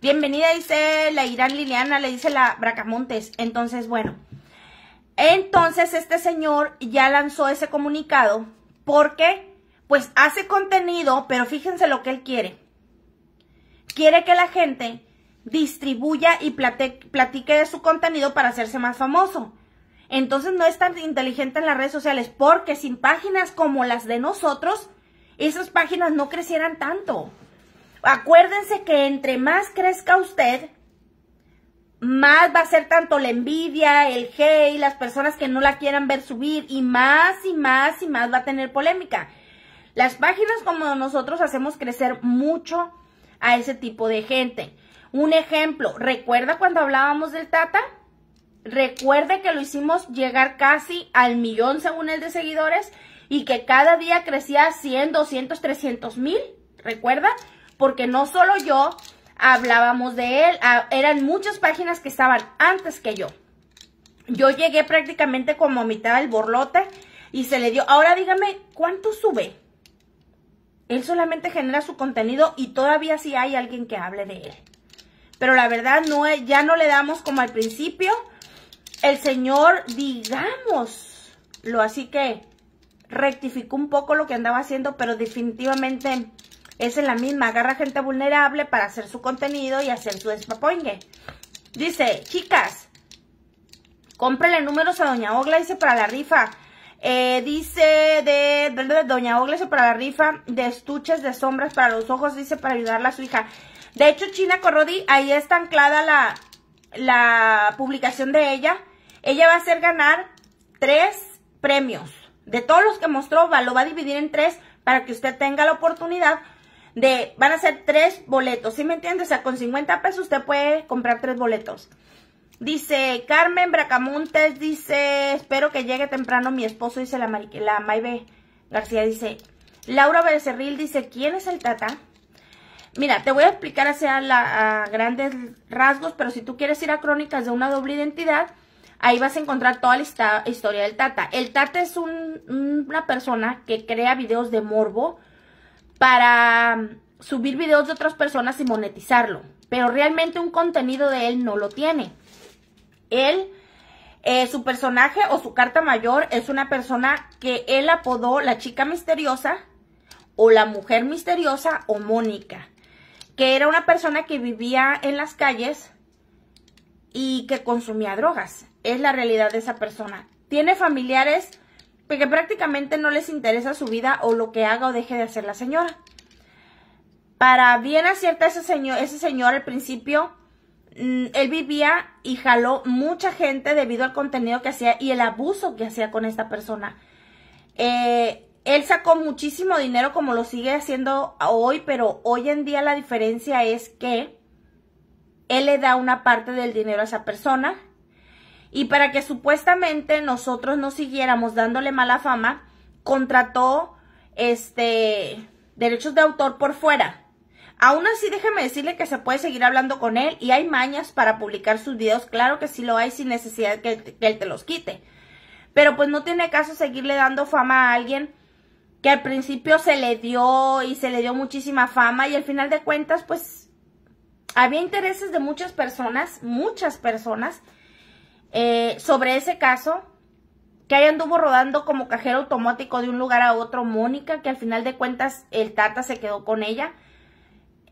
Bienvenida, dice la Irán Liliana, le dice la Bracamontes. Entonces, bueno, entonces este señor ya lanzó ese comunicado porque, pues, hace contenido, pero fíjense lo que él quiere. Quiere que la gente distribuya y platique, platique de su contenido para hacerse más famoso. Entonces no es tan inteligente en las redes sociales porque sin páginas como las de nosotros, esas páginas no crecieran tanto. Acuérdense que entre más crezca usted, más va a ser tanto la envidia, el hate, las personas que no la quieran ver subir y más y más y más va a tener polémica. Las páginas como nosotros hacemos crecer mucho a ese tipo de gente. Un ejemplo, ¿recuerda cuando hablábamos del Tata? Recuerde que lo hicimos llegar casi al millón según él, de seguidores y que cada día crecía 100, 200, 300 mil. ¿Recuerda? Porque no solo yo hablábamos de él, eran muchas páginas que estaban antes que yo. Yo llegué prácticamente como a mitad del borlote y se le dio. Ahora dígame, ¿cuánto sube? Él solamente genera su contenido y todavía sí hay alguien que hable de él. Pero la verdad no, ya no le damos como al principio el Señor, digamos, lo así que rectificó un poco lo que andaba haciendo, pero definitivamente es en la misma. Agarra gente vulnerable para hacer su contenido y hacer su despapoingue. Dice, chicas, cómprenle números a Doña Ogla, dice, para la rifa. Eh, dice de, Doña Ogla, dice, para la rifa de estuches de sombras para los ojos, dice, para ayudarla a su hija. De hecho, China Corrodi, ahí está anclada la, la publicación de ella ella va a hacer ganar tres premios. De todos los que mostró, lo va a dividir en tres para que usted tenga la oportunidad de, van a ser tres boletos, ¿sí me entiendes? O sea, con 50 pesos usted puede comprar tres boletos. Dice Carmen Bracamontes, dice, espero que llegue temprano mi esposo, dice la, Mar Maybe García, dice, Laura Becerril, dice, ¿quién es el tata? Mira, te voy a explicar hacia la, grandes rasgos, pero si tú quieres ir a crónicas de una doble identidad, Ahí vas a encontrar toda la historia del Tata. El Tata es una persona que crea videos de morbo para mm, subir videos de otras personas y monetizarlo. Pero realmente un contenido de él no lo tiene. Él, eh, su personaje o su carta mayor es una persona que él apodó la chica misteriosa o la mujer misteriosa o Mónica. Que era una persona que vivía en las calles y que consumía drogas es la realidad de esa persona. Tiene familiares que prácticamente no les interesa su vida o lo que haga o deje de hacer la señora. Para bien acierta ese señor, al principio, mm, él vivía y jaló mucha gente debido al contenido que hacía y el abuso que hacía con esta persona. Eh, él sacó muchísimo dinero como lo sigue haciendo hoy, pero hoy en día la diferencia es que él le da una parte del dinero a esa persona y para que supuestamente nosotros no siguiéramos dándole mala fama, contrató este derechos de autor por fuera. Aún así, déjeme decirle que se puede seguir hablando con él y hay mañas para publicar sus videos. Claro que sí lo hay sin necesidad que, que él te los quite. Pero pues no tiene caso seguirle dando fama a alguien que al principio se le dio y se le dio muchísima fama y al final de cuentas pues había intereses de muchas personas, muchas personas eh, sobre ese caso, que ahí anduvo rodando como cajero automático de un lugar a otro Mónica, que al final de cuentas el Tata se quedó con ella.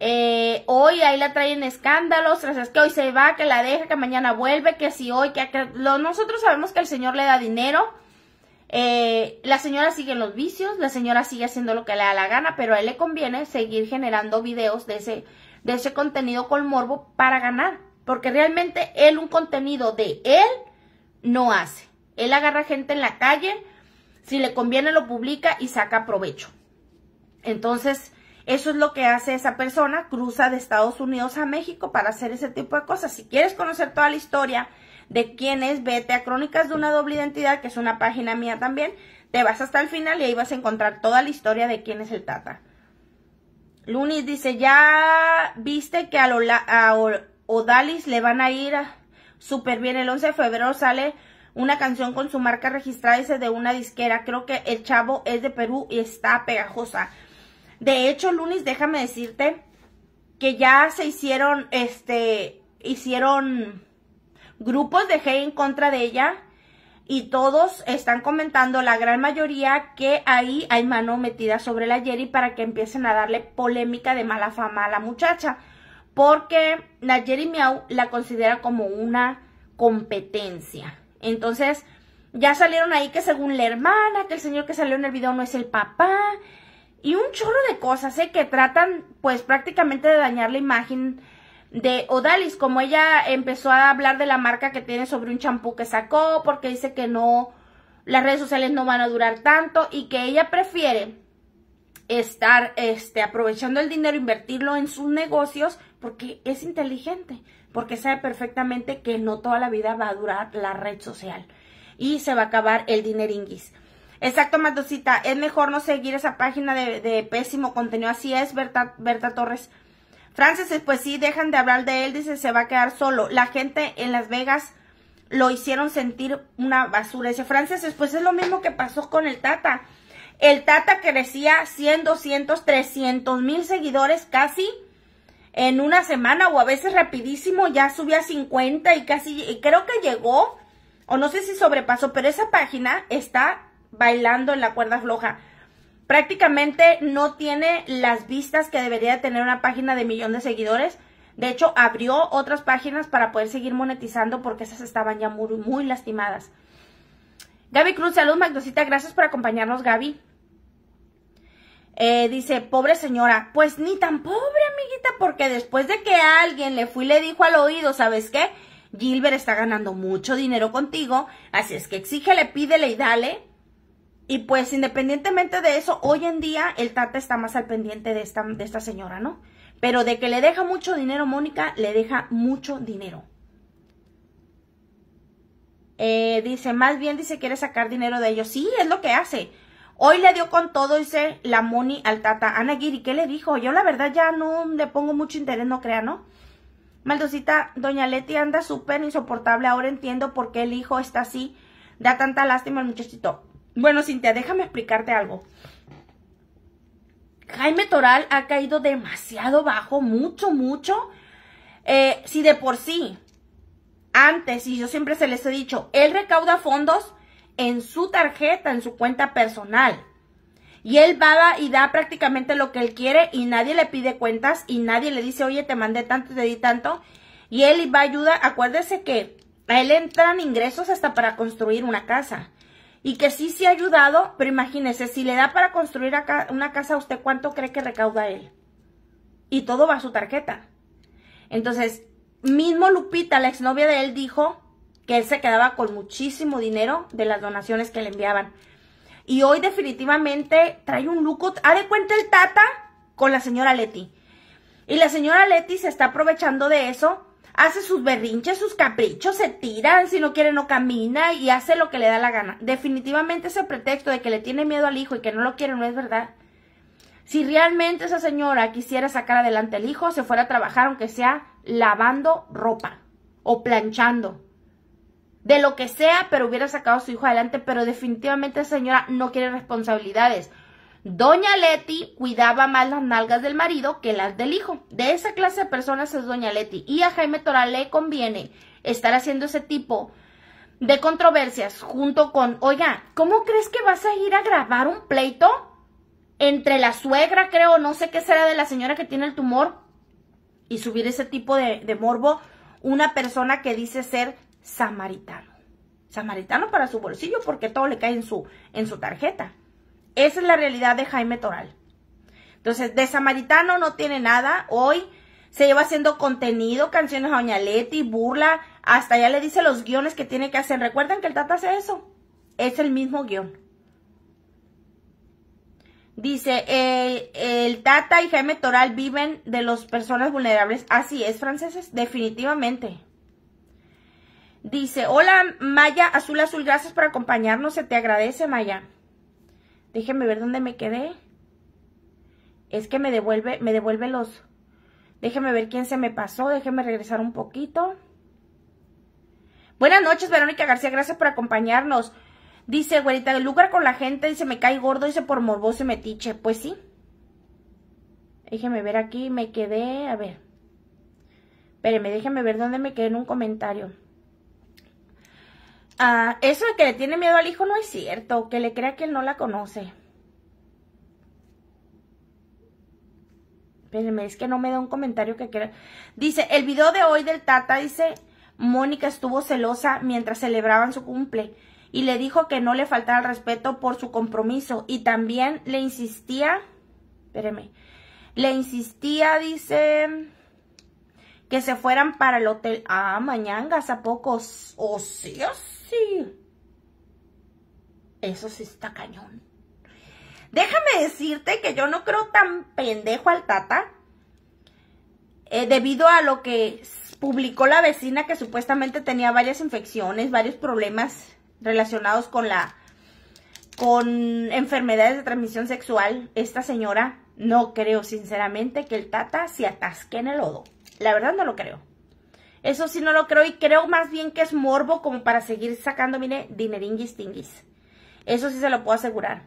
Eh, hoy ahí la traen escándalos, tras que hoy se va, que la deja, que mañana vuelve, que si hoy, que nosotros sabemos que el señor le da dinero, eh, la señora sigue en los vicios, la señora sigue haciendo lo que le da la gana, pero a él le conviene seguir generando videos de ese, de ese contenido con morbo para ganar. Porque realmente él un contenido de él no hace. Él agarra gente en la calle, si le conviene lo publica y saca provecho. Entonces, eso es lo que hace esa persona, cruza de Estados Unidos a México para hacer ese tipo de cosas. Si quieres conocer toda la historia de quién es, vete a Crónicas de una doble identidad, que es una página mía también, te vas hasta el final y ahí vas a encontrar toda la historia de quién es el Tata. Lunis dice, ya viste que a, lo o Dalis, le van a ir súper bien. El 11 de febrero sale una canción con su marca registrada, dice de una disquera. Creo que el chavo es de Perú y está pegajosa. De hecho, Lunis, déjame decirte que ya se hicieron, este, hicieron grupos de hate en contra de ella. Y todos están comentando, la gran mayoría, que ahí hay mano metida sobre la Jerry para que empiecen a darle polémica de mala fama a la muchacha porque la Nayeli Miau la considera como una competencia. Entonces, ya salieron ahí que según la hermana, que el señor que salió en el video no es el papá, y un chorro de cosas, ¿eh? Que tratan, pues, prácticamente de dañar la imagen de Odalis, como ella empezó a hablar de la marca que tiene sobre un champú que sacó, porque dice que no, las redes sociales no van a durar tanto, y que ella prefiere estar, este, aprovechando el dinero, invertirlo en sus negocios, porque es inteligente, porque sabe perfectamente que no toda la vida va a durar la red social y se va a acabar el dineringuis. Exacto, Matosita, es mejor no seguir esa página de, pésimo contenido, así es, Berta, Berta Torres. Frances, eh, pues sí, dejan de hablar de él, dice, se va a quedar solo. La gente en Las Vegas lo hicieron sentir una basura. Dice, Frances, eh, pues es lo mismo que pasó con el Tata. El Tata crecía 100, 200, 300 mil seguidores casi en una semana o a veces rapidísimo ya subía 50 y casi, creo que llegó, o no sé si sobrepasó, pero esa página está bailando en la cuerda floja. Prácticamente no tiene las vistas que debería tener una página de millón de seguidores. De hecho, abrió otras páginas para poder seguir monetizando porque esas estaban ya muy, muy lastimadas. Gaby Cruz, salud, Magdosita. Gracias por acompañarnos, Gaby. Eh, dice, pobre señora, pues ni tan pobre, amiguita, porque después de que alguien le fui y le dijo al oído, ¿sabes qué? Gilbert está ganando mucho dinero contigo, así es que exígele, pídele y dale. Y pues independientemente de eso, hoy en día el tata está más al pendiente de esta, de esta señora, ¿no? Pero de que le deja mucho dinero, Mónica, le deja mucho dinero. Eh, dice, más bien dice quiere sacar dinero de ellos. Sí, es lo que hace. Hoy le dio con todo, dice la Moni al Tata. Ana Guiri, ¿qué le dijo? Yo la verdad ya no le pongo mucho interés, no crea, ¿no? Maldosita, doña Leti anda súper insoportable. Ahora entiendo por qué el hijo está así. Da tanta lástima al muchachito. Bueno, Cintia, déjame explicarte algo. Jaime Toral ha caído demasiado bajo, mucho, mucho. Eh, si de por sí, antes, y yo siempre se les he dicho, él recauda fondos en su tarjeta, en su cuenta personal. Y él va y da prácticamente lo que él quiere y nadie le pide cuentas y nadie le dice, oye, te mandé tanto, te di tanto. Y él va a ayudar, acuérdese que a él entran ingresos hasta para construir una casa. Y que sí se ha ayudado, pero imagínese, si le da para construir una casa a usted, ¿cuánto cree que recauda él? Y todo va a su tarjeta. Entonces, mismo Lupita, la exnovia de él, dijo que él se quedaba con muchísimo dinero de las donaciones que le enviaban. Y hoy definitivamente trae un lucro. ha de cuenta el tata con la señora Leti. Y la señora Leti se está aprovechando de eso, hace sus berrinches, sus caprichos, se tiran si no quiere no camina y hace lo que le da la gana. Definitivamente ese pretexto de que le tiene miedo al hijo y que no lo quiere no es verdad. Si realmente esa señora quisiera sacar adelante al hijo, se fuera a trabajar aunque sea lavando ropa o planchando de lo que sea, pero hubiera sacado a su hijo adelante, pero definitivamente señora no quiere responsabilidades. Doña Leti cuidaba más las nalgas del marido que las del hijo. De esa clase de personas es Doña Leti. Y a Jaime Toral le conviene estar haciendo ese tipo de controversias junto con, oiga, ¿cómo crees que vas a ir a grabar un pleito entre la suegra, creo, no sé qué será de la señora que tiene el tumor? Y subir ese tipo de morbo, una persona que dice ser samaritano. Samaritano para su bolsillo porque todo le cae en su, en su tarjeta. Esa es la realidad de Jaime Toral. Entonces, de samaritano no tiene nada. Hoy se lleva haciendo contenido, canciones a Doña Leti, burla, hasta ya le dice los guiones que tiene que hacer. ¿Recuerdan que el Tata hace eso? Es el mismo guión. Dice, el, el, Tata y Jaime Toral viven de las personas vulnerables. Así es, franceses, definitivamente. Dice, hola Maya, azul, azul, gracias por acompañarnos, se te agradece Maya. Déjenme ver dónde me quedé. Es que me devuelve, me devuelve los... Déjeme ver quién se me pasó, déjeme regresar un poquito. Buenas noches, Verónica García, gracias por acompañarnos. Dice, güerita, el lugar con la gente, dice, me cae gordo, dice, por morboso me metiche. Pues sí. Déjeme ver aquí, me quedé, a ver. Espérenme, déjeme ver dónde me quedé en un comentario. Ah, eso de que le tiene miedo al hijo no es cierto, que le crea que él no la conoce. Espérenme, es que no me da un comentario que quiera. Dice, el video de hoy del Tata, dice, Mónica estuvo celosa mientras celebraban su cumple y le dijo que no le faltara el respeto por su compromiso y también le insistía, espérenme, le insistía, dice, que se fueran para el hotel. a ah, mañangas, ¿a pocos, O sí, o sí. Eso sí está cañón. Déjame decirte que yo no creo tan pendejo al tata. Eh, debido a lo que publicó la vecina que supuestamente tenía varias infecciones, varios problemas relacionados con la con enfermedades de transmisión sexual, esta señora, no creo sinceramente que el tata se atasque en el lodo. La verdad no lo creo. Eso sí no lo creo y creo más bien que es morbo como para seguir sacando, mire, dineringuis tinguis. Eso sí se lo puedo asegurar.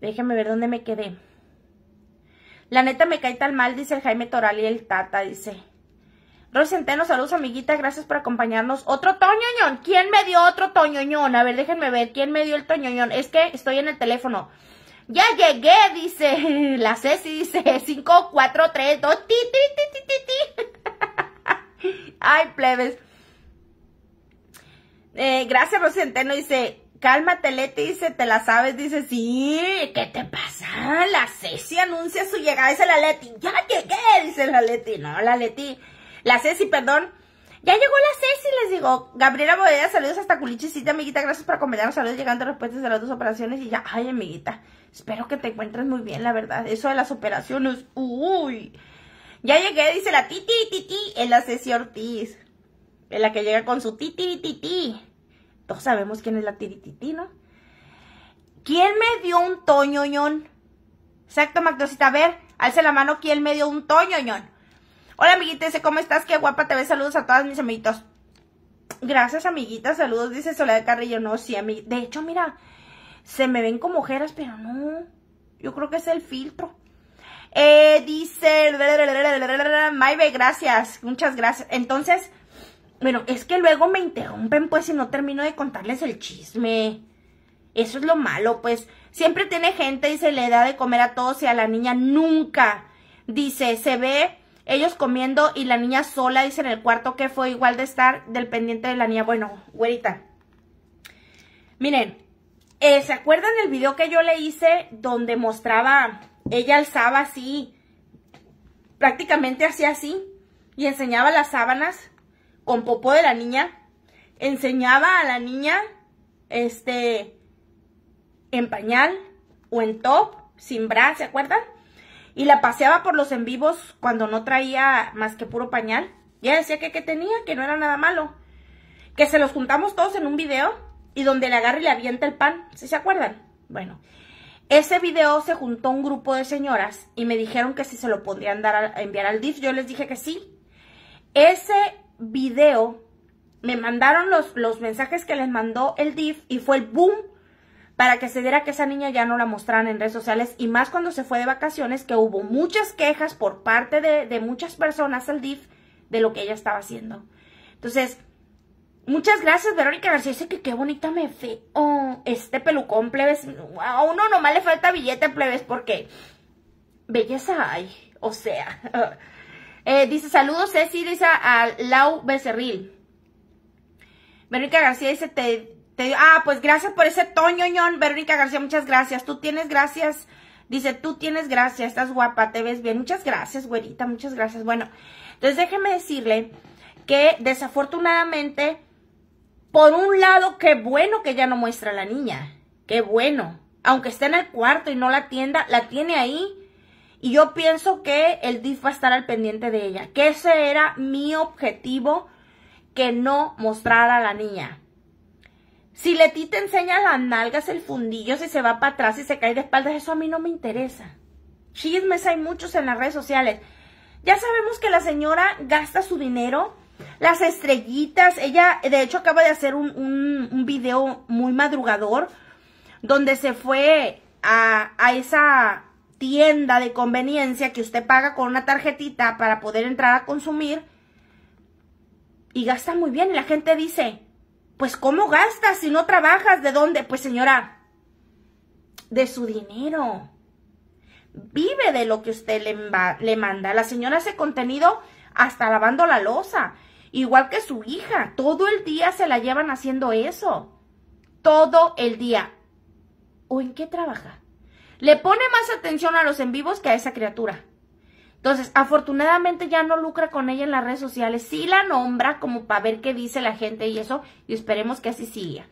Déjenme ver dónde me quedé. La neta me cae tan mal, dice el Jaime Toral y el Tata, dice. Rosenteno, saludos amiguita, gracias por acompañarnos. Otro toñoñón, ¿quién me dio otro toñoñón? A ver, déjenme ver, ¿quién me dio el toñoñón? Es que estoy en el teléfono. Ya llegué, dice (laughs) la Ceci, dice 5, 4, 3, 2, ti, ti, ti, ti, (laughs) Ay, plebes. Eh, gracias, Rosenteno, dice, cálmate, Leti, dice, te la sabes, dice, sí, ¿qué te pasa? La Ceci anuncia su llegada, dice la Leti, ya llegué, dice la Leti, no, la Leti, la Ceci, perdón, ya llegó la Ceci, les digo. Gabriela Bodea, saludos hasta Culichicita, amiguita. Gracias por acompañarnos. Saludos llegando respuestas de las dos operaciones. Y ya, ay, amiguita, espero que te encuentres muy bien, la verdad. Eso de las operaciones, uy. Ya llegué, dice la titi, titi, en la Ceci Ortiz. En la que llega con su titi, titi. Todos sabemos quién es la titi, titi, ¿no? ¿Quién me dio un toñoñón? Exacto, Magdosita. A ver, alce la mano, ¿quién me dio un toñoñón? Hola, amiguitas, ¿cómo estás? Qué guapa te ves. Saludos a todas mis amiguitos. Gracias, amiguitas. Saludos, dice Soledad Carrillo. No, sí, amiguita. De hecho, mira, se me ven como ojeras, pero no. Yo creo que es el filtro. Eh, dice... Maybe, gracias. Muchas gracias. Entonces, bueno, es que luego me interrumpen, pues, si no termino de contarles el chisme. Eso es lo malo, pues. Siempre tiene gente, y se le da de comer a todos y a la niña nunca. Dice, se ve ellos comiendo y la niña sola, dice en el cuarto que fue igual de estar del pendiente de la niña. Bueno, güerita, miren, eh, ¿se acuerdan del video que yo le hice donde mostraba, ella alzaba así, prácticamente hacía así, y enseñaba las sábanas con popó de la niña? Enseñaba a la niña, este, en pañal o en top, sin bra, ¿se acuerdan? y la paseaba por los en vivos cuando no traía más que puro pañal. Ya decía que, que tenía, que no era nada malo. Que se los juntamos todos en un video y donde le agarra y le avienta el pan. ¿Sí se acuerdan? Bueno, ese video se juntó un grupo de señoras y me dijeron que si se lo podrían dar a, enviar al DIF. Yo les dije que sí. Ese video me mandaron los, los mensajes que les mandó el DIF y fue el boom para que se diera que esa niña ya no la mostraran en redes sociales y más cuando se fue de vacaciones que hubo muchas quejas por parte de, de muchas personas al DIF de lo que ella estaba haciendo. Entonces, muchas gracias Verónica García, dice que qué bonita me fe oh, este pelucón plebes, a uno nomás le falta billete plebes porque belleza hay, o sea... (laughs) Eh, dice, saludos Ceci, dice a Lau Becerril. Verónica García dice, te, te ah, pues gracias por ese toño, Verónica García, muchas gracias. Tú tienes gracias. Dice, tú tienes gracias, estás guapa, te ves bien. Muchas gracias, güerita, muchas gracias. Bueno, entonces déjeme decirle que desafortunadamente, por un lado, qué bueno que ya no muestra a la niña. Qué bueno. Aunque esté en el cuarto y no la atienda, la tiene ahí. Y yo pienso que el DIF va a estar al pendiente de ella. Que ese era mi objetivo, que no mostrara a la niña. Si Leti te enseña las nalgas, el fundillo, si se va para atrás, y se cae de espaldas, eso a mí no me interesa. Chismes hay muchos en las redes sociales. Ya sabemos que la señora gasta su dinero, las estrellitas, ella de hecho acaba de hacer un, un, video muy madrugador, donde se fue a, a esa tienda de conveniencia que usted paga con una tarjetita para poder entrar a consumir y gasta muy bien. Y la gente dice, pues ¿cómo gastas si no trabajas? ¿De dónde? Pues señora, de su dinero. Vive de lo que usted le, manda. La señora hace contenido hasta lavando la losa. Igual que su hija. Todo el día se la llevan haciendo eso. Todo el día. ¿O en qué trabaja? Le pone más atención a los en vivos que a esa criatura. Entonces, afortunadamente ya no lucra con ella en las redes sociales, sí la nombra como para ver qué dice la gente y eso, y esperemos que así siga.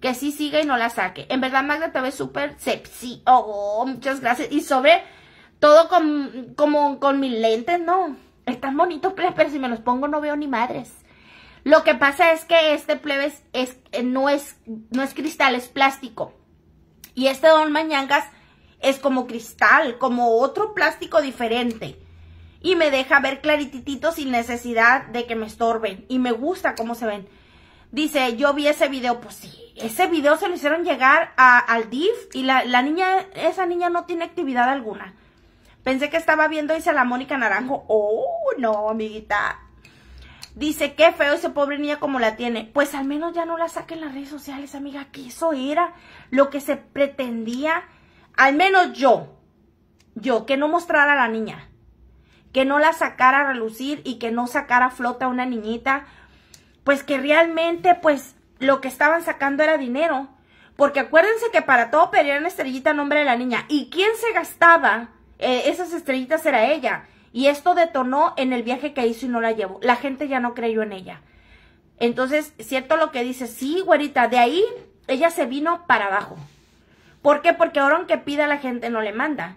Que así siga y no la saque. En verdad, Magda te ves súper sexy. Oh, muchas gracias. Y sobre todo con, como con mis lentes, no. Están bonitos, pues, pero si me los pongo no veo ni madres. Lo que pasa es que este plebes es, eh, no, es, no es cristal, es plástico. Y este Don Mañangas es como cristal, como otro plástico diferente y me deja ver clarititito sin necesidad de que me estorben. Y me gusta cómo se ven. Dice, yo vi ese video, pues sí, ese video se lo hicieron llegar a, al DIF y la, niña, esa niña no tiene actividad alguna. Pensé que estaba viendo, dice la Mónica Naranjo, oh, no, amiguita. Dice, qué feo ese pobre niña como la tiene. Pues al menos ya no la saquen las redes sociales, amiga, que eso era lo que se pretendía, al menos yo, yo, que no mostrara a la niña que no la sacara a relucir y que no sacara flota a una niñita, pues que realmente pues lo que estaban sacando era dinero. Porque acuérdense que para todo pedían estrellita a nombre de la niña. ¿Y quién se gastaba eh, esas estrellitas? Era ella. Y esto detonó en el viaje que hizo y no la llevó. La gente ya no creyó en ella. Entonces, cierto lo que dice, sí, güerita, de ahí ella se vino para abajo. ¿Por qué? Porque ahora aunque pida la gente no le manda.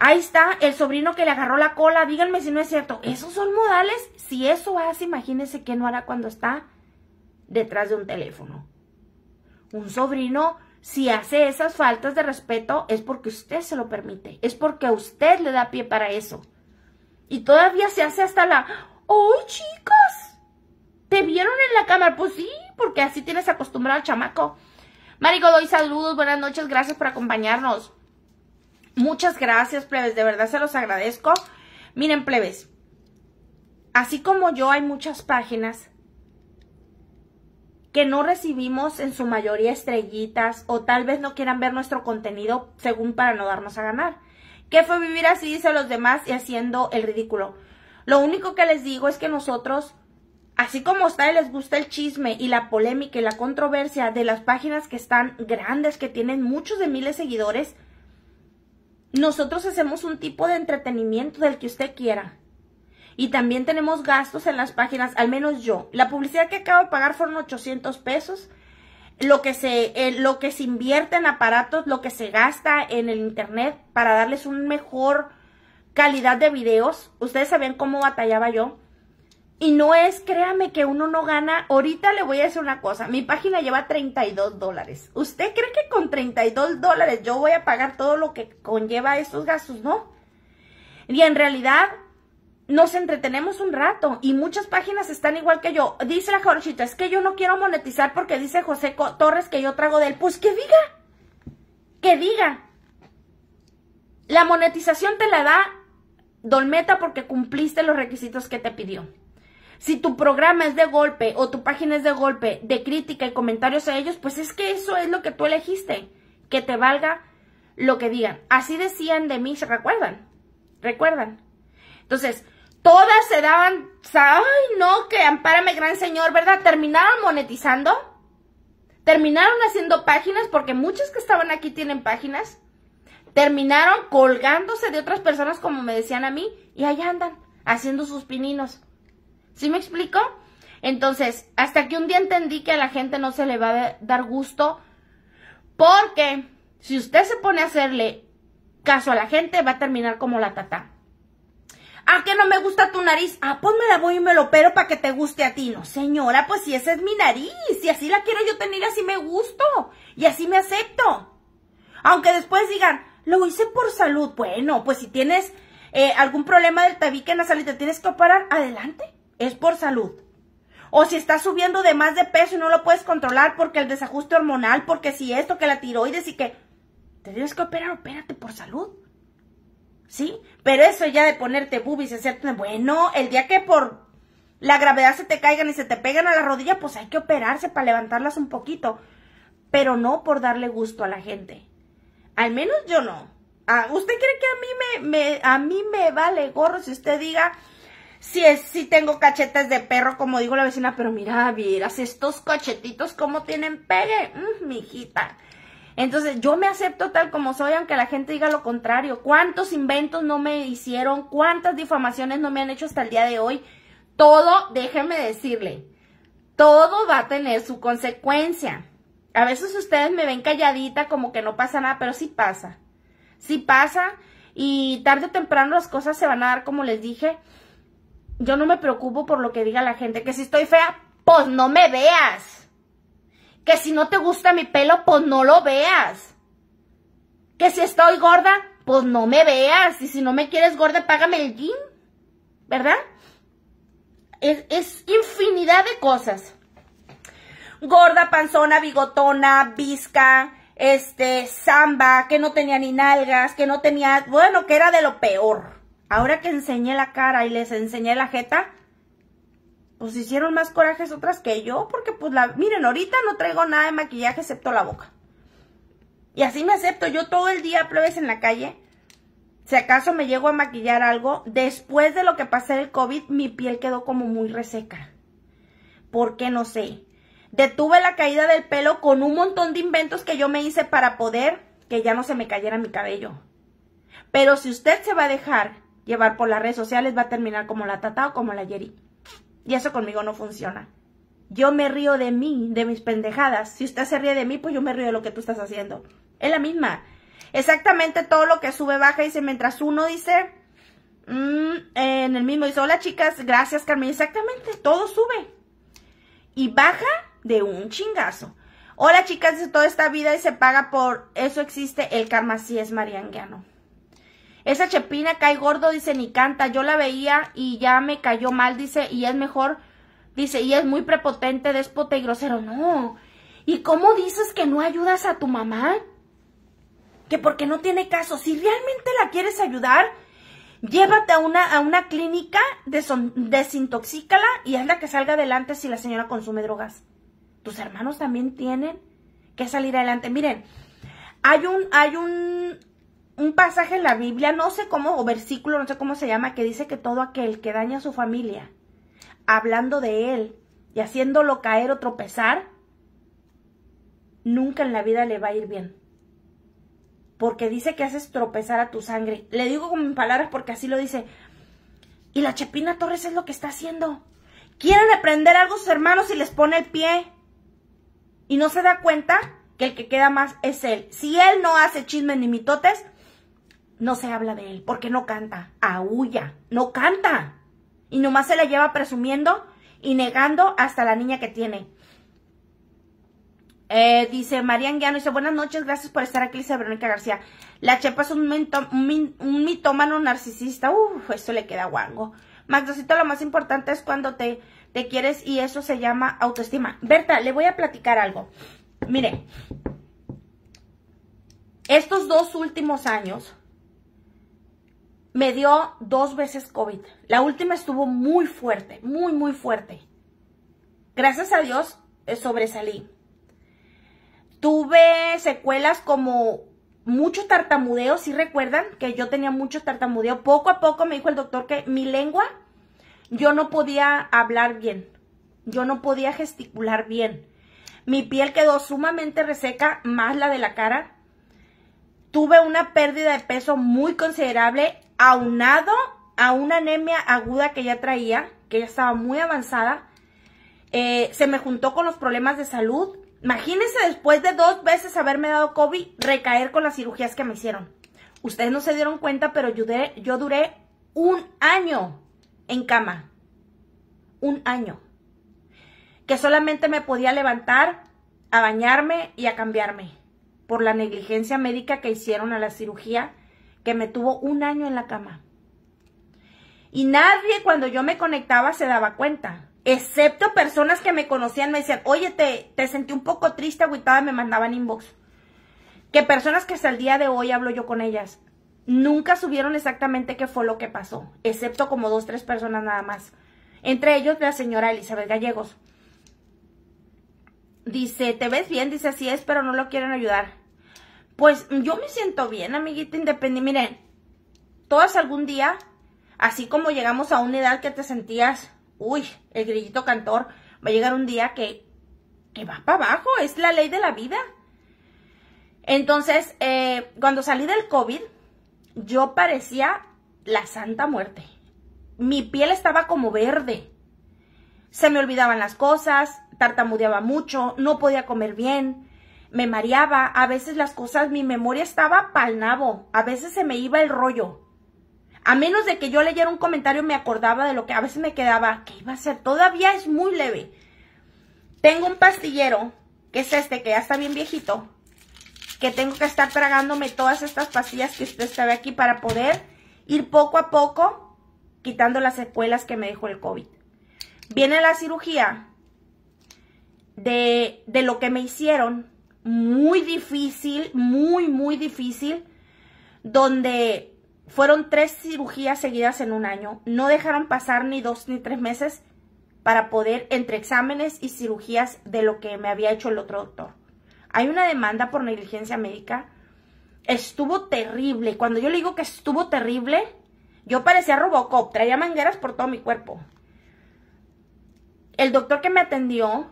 Ahí está el sobrino que le agarró la cola. Díganme si no es cierto. Esos son modales. Si eso hace, imagínense qué no hará cuando está detrás de un teléfono. Un sobrino, si hace esas faltas de respeto, es porque usted se lo permite. Es porque usted le da pie para eso. Y todavía se hace hasta la... ¡Oh, chicos! ¿Te vieron en la cámara? Pues sí, porque así tienes acostumbrado al chamaco. Mari doy saludos, buenas noches, gracias por acompañarnos. Muchas gracias, plebes. De verdad se los agradezco. Miren, plebes. Así como yo, hay muchas páginas que no recibimos en su mayoría estrellitas o tal vez no quieran ver nuestro contenido según para no darnos a ganar. ¿Qué fue vivir así, dice los demás, y haciendo el ridículo? Lo único que les digo es que nosotros, así como ustedes les gusta el chisme y la polémica y la controversia de las páginas que están grandes, que tienen muchos de miles de seguidores, nosotros hacemos un tipo de entretenimiento del que usted quiera. Y también tenemos gastos en las páginas, al menos yo. La publicidad que acabo de pagar fueron 800 pesos. Lo que, se, eh, lo que se invierte en aparatos, lo que se gasta en el internet para darles una mejor calidad de videos. Ustedes saben cómo batallaba yo y no es, créame que uno no gana. Ahorita le voy a decir una cosa. Mi página lleva 32 dólares. ¿Usted cree que con 32 dólares yo voy a pagar todo lo que conlleva estos gastos? No. Y en realidad nos entretenemos un rato y muchas páginas están igual que yo. Dice la jorchita, es que yo no quiero monetizar porque dice José Torres que yo trago del. Pues que diga. Que diga. La monetización te la da Dolmeta porque cumpliste los requisitos que te pidió. Si tu programa es de golpe o tu página es de golpe, de crítica y comentarios a ellos, pues es que eso es lo que tú elegiste, que te valga lo que digan. Así decían de mí, ¿se recuerdan? ¿Recuerdan? Entonces, todas se daban, ay no, que ampárame gran señor, ¿verdad? Terminaron monetizando, terminaron haciendo páginas, porque muchas que estaban aquí tienen páginas, terminaron colgándose de otras personas como me decían a mí, y ahí andan, haciendo sus pininos. ¿Sí me explico? Entonces, hasta que un día entendí que a la gente no se le va a dar gusto, porque si usted se pone a hacerle caso a la gente, va a terminar como la tata. ¿A que no me gusta tu nariz? Ah, pues me la voy y me lo opero para que te guste a ti. No, señora, pues si esa es mi nariz, y así la quiero yo tener, así me gusto, y así me acepto. Aunque después digan, lo hice por salud. Bueno, pues si tienes eh, algún problema del tabique nasal y te tienes que operar, adelante es por salud. O si estás subiendo de más de peso y no lo puedes controlar porque el desajuste hormonal, porque si esto, que la tiroides y que... Te tienes que operar, opérate por salud. ¿Sí? Pero eso ya de ponerte boobies, hacerte... Bueno, el día que por la gravedad se te caigan y se te pegan a la rodilla, pues hay que operarse para levantarlas un poquito. Pero no por darle gusto a la gente. Al menos yo no. Ah, ¿Usted cree que a mí me, me, a mí me vale gorro si usted diga si es, sí tengo cachetes de perro, como digo la vecina, pero mira, vieras estos cachetitos cómo tienen pegue, mi mm, mijita. Entonces, yo me acepto tal como soy, aunque la gente diga lo contrario. ¿Cuántos inventos no me hicieron? ¿Cuántas difamaciones no me han hecho hasta el día de hoy? Todo, déjenme decirle, todo va a tener su consecuencia. A veces ustedes me ven calladita como que no pasa nada, pero sí pasa. Sí pasa y tarde o temprano las cosas se van a dar como les dije yo no me preocupo por lo que diga la gente, que si estoy fea, pues no me veas. Que si no te gusta mi pelo, pues no lo veas. Que si estoy gorda, pues no me veas. Y si no me quieres gorda, págame el jean. ¿Verdad? Es, infinidad de cosas. Gorda, panzona, bigotona, visca, este, samba, que no tenía ni nalgas, que no tenía, bueno, que era de lo peor. Ahora que enseñé la cara y les enseñé la jeta, pues hicieron más corajes otras que yo, porque pues la, miren, ahorita no traigo nada de maquillaje excepto la boca. Y así me acepto, yo todo el día pruebes en la calle, si acaso me llego a maquillar algo, después de lo que pasé el COVID, mi piel quedó como muy reseca. Porque no sé? Detuve la caída del pelo con un montón de inventos que yo me hice para poder que ya no se me cayera mi cabello. Pero si usted se va a dejar llevar por las redes sociales, va a terminar como la Tata o como la Yeri. Y eso conmigo no funciona. Yo me río de mí, de mis pendejadas. Si usted se ríe de mí, pues yo me río de lo que tú estás haciendo. Es la misma. Exactamente todo lo que sube, baja, dice, mientras uno dice, mm, en el mismo, dice, hola chicas, gracias Carmen. Exactamente, todo sube. Y baja de un chingazo. Hola chicas, dice, toda esta vida y se paga por eso existe el karma, sí es marianguiano. Esa Chepina cae gordo, dice, ni canta. Yo la veía y ya me cayó mal, dice, y es mejor, dice, y es muy prepotente, déspota y grosero. No. ¿Y cómo dices que no ayudas a tu mamá? Que porque no tiene caso. Si realmente la quieres ayudar, llévate a una, a una clínica, desintoxícala y anda que salga adelante si la señora consume drogas. Tus hermanos también tienen que salir adelante. Miren, hay un, hay un, un pasaje en la Biblia, no sé cómo, o versículo, no sé cómo se llama, que dice que todo aquel que daña a su familia, hablando de él y haciéndolo caer o tropezar, nunca en la vida le va a ir bien. Porque dice que haces tropezar a tu sangre. Le digo con mis palabras porque así lo dice. Y la Chepina Torres es lo que está haciendo. Quieren aprender algo sus hermanos y les pone el pie. Y no se da cuenta que el que queda más es él. Si él no hace chismes ni mitotes, no se habla de él, porque no canta, aúlla, no canta. Y nomás se la lleva presumiendo y negando hasta la niña que tiene. Eh, dice María Anguiano, dice, buenas noches, gracias por estar aquí, dice Verónica García. La Chepa es un, un, mitómano narcisista, uff, eso le queda guango. Magdosito, lo más importante es cuando te, te quieres y eso se llama autoestima. Berta, le voy a platicar algo. Mire, estos dos últimos años, me dio dos veces COVID. La última estuvo muy fuerte, muy, muy fuerte. Gracias a Dios eh, sobresalí. Tuve secuelas como mucho tartamudeo, si recuerdan que yo tenía mucho tartamudeo. Poco a poco me dijo el doctor que mi lengua, yo no podía hablar bien, yo no podía gesticular bien. Mi piel quedó sumamente reseca, más la de la cara. Tuve una pérdida de peso muy considerable aunado a una anemia aguda que ya traía, que ya estaba muy avanzada, eh, se me juntó con los problemas de salud. Imagínense después de dos veces haberme dado COVID, recaer con las cirugías que me hicieron. Ustedes no se dieron cuenta, pero yo duré un año en cama. Un año. Que solamente me podía levantar a bañarme y a cambiarme por la negligencia médica que hicieron a la cirugía que me tuvo un año en la cama. Y nadie cuando yo me conectaba se daba cuenta, excepto personas que me conocían me decían, oye, te, te sentí un poco triste, agüitada, me mandaban inbox. Que personas que hasta el día de hoy hablo yo con ellas, nunca subieron exactamente qué fue lo que pasó, excepto como dos, tres personas nada más. Entre ellos la señora Elizabeth Gallegos. Dice, te ves bien, dice, así es, pero no lo quieren ayudar. Pues yo me siento bien, amiguita independiente. Miren, todas algún día, así como llegamos a una edad que te sentías, uy, el grillito cantor, va a llegar un día que, que va para abajo, es la ley de la vida. Entonces, eh, cuando salí del COVID, yo parecía la santa muerte. Mi piel estaba como verde. Se me olvidaban las cosas, tartamudeaba mucho, no podía comer bien, me mareaba, a veces las cosas, mi memoria estaba pal nabo, a veces se me iba el rollo. A menos de que yo leyera un comentario me acordaba de lo que a veces me quedaba, ¿qué iba a ser? Todavía es muy leve. Tengo un pastillero, que es este, que ya está bien viejito, que tengo que estar tragándome todas estas pastillas que usted sabe aquí para poder ir poco a poco quitando las secuelas que me dejó el COVID. Viene la cirugía de, de lo que me hicieron muy difícil, muy, muy difícil, donde fueron tres cirugías seguidas en un año. No dejaron pasar ni dos ni tres meses para poder, entre exámenes y cirugías, de lo que me había hecho el otro doctor. Hay una demanda por negligencia médica. Estuvo terrible. Cuando yo le digo que estuvo terrible, yo parecía Robocop, traía mangueras por todo mi cuerpo. El doctor que me atendió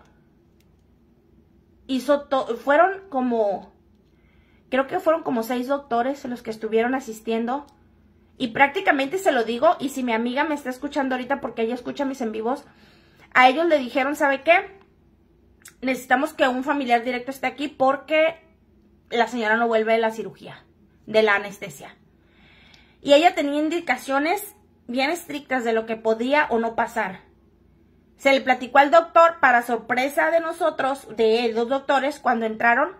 hizo fueron como, creo que fueron como seis doctores los que estuvieron asistiendo. Y prácticamente se lo digo, y si mi amiga me está escuchando ahorita porque ella escucha mis en vivos, a ellos le dijeron, ¿sabe qué? Necesitamos que un familiar directo esté aquí porque la señora no vuelve de la cirugía, de la anestesia. Y ella tenía indicaciones bien estrictas de lo que podía o no pasar. Se le platicó al doctor, para sorpresa de nosotros, de los doctores, cuando entraron,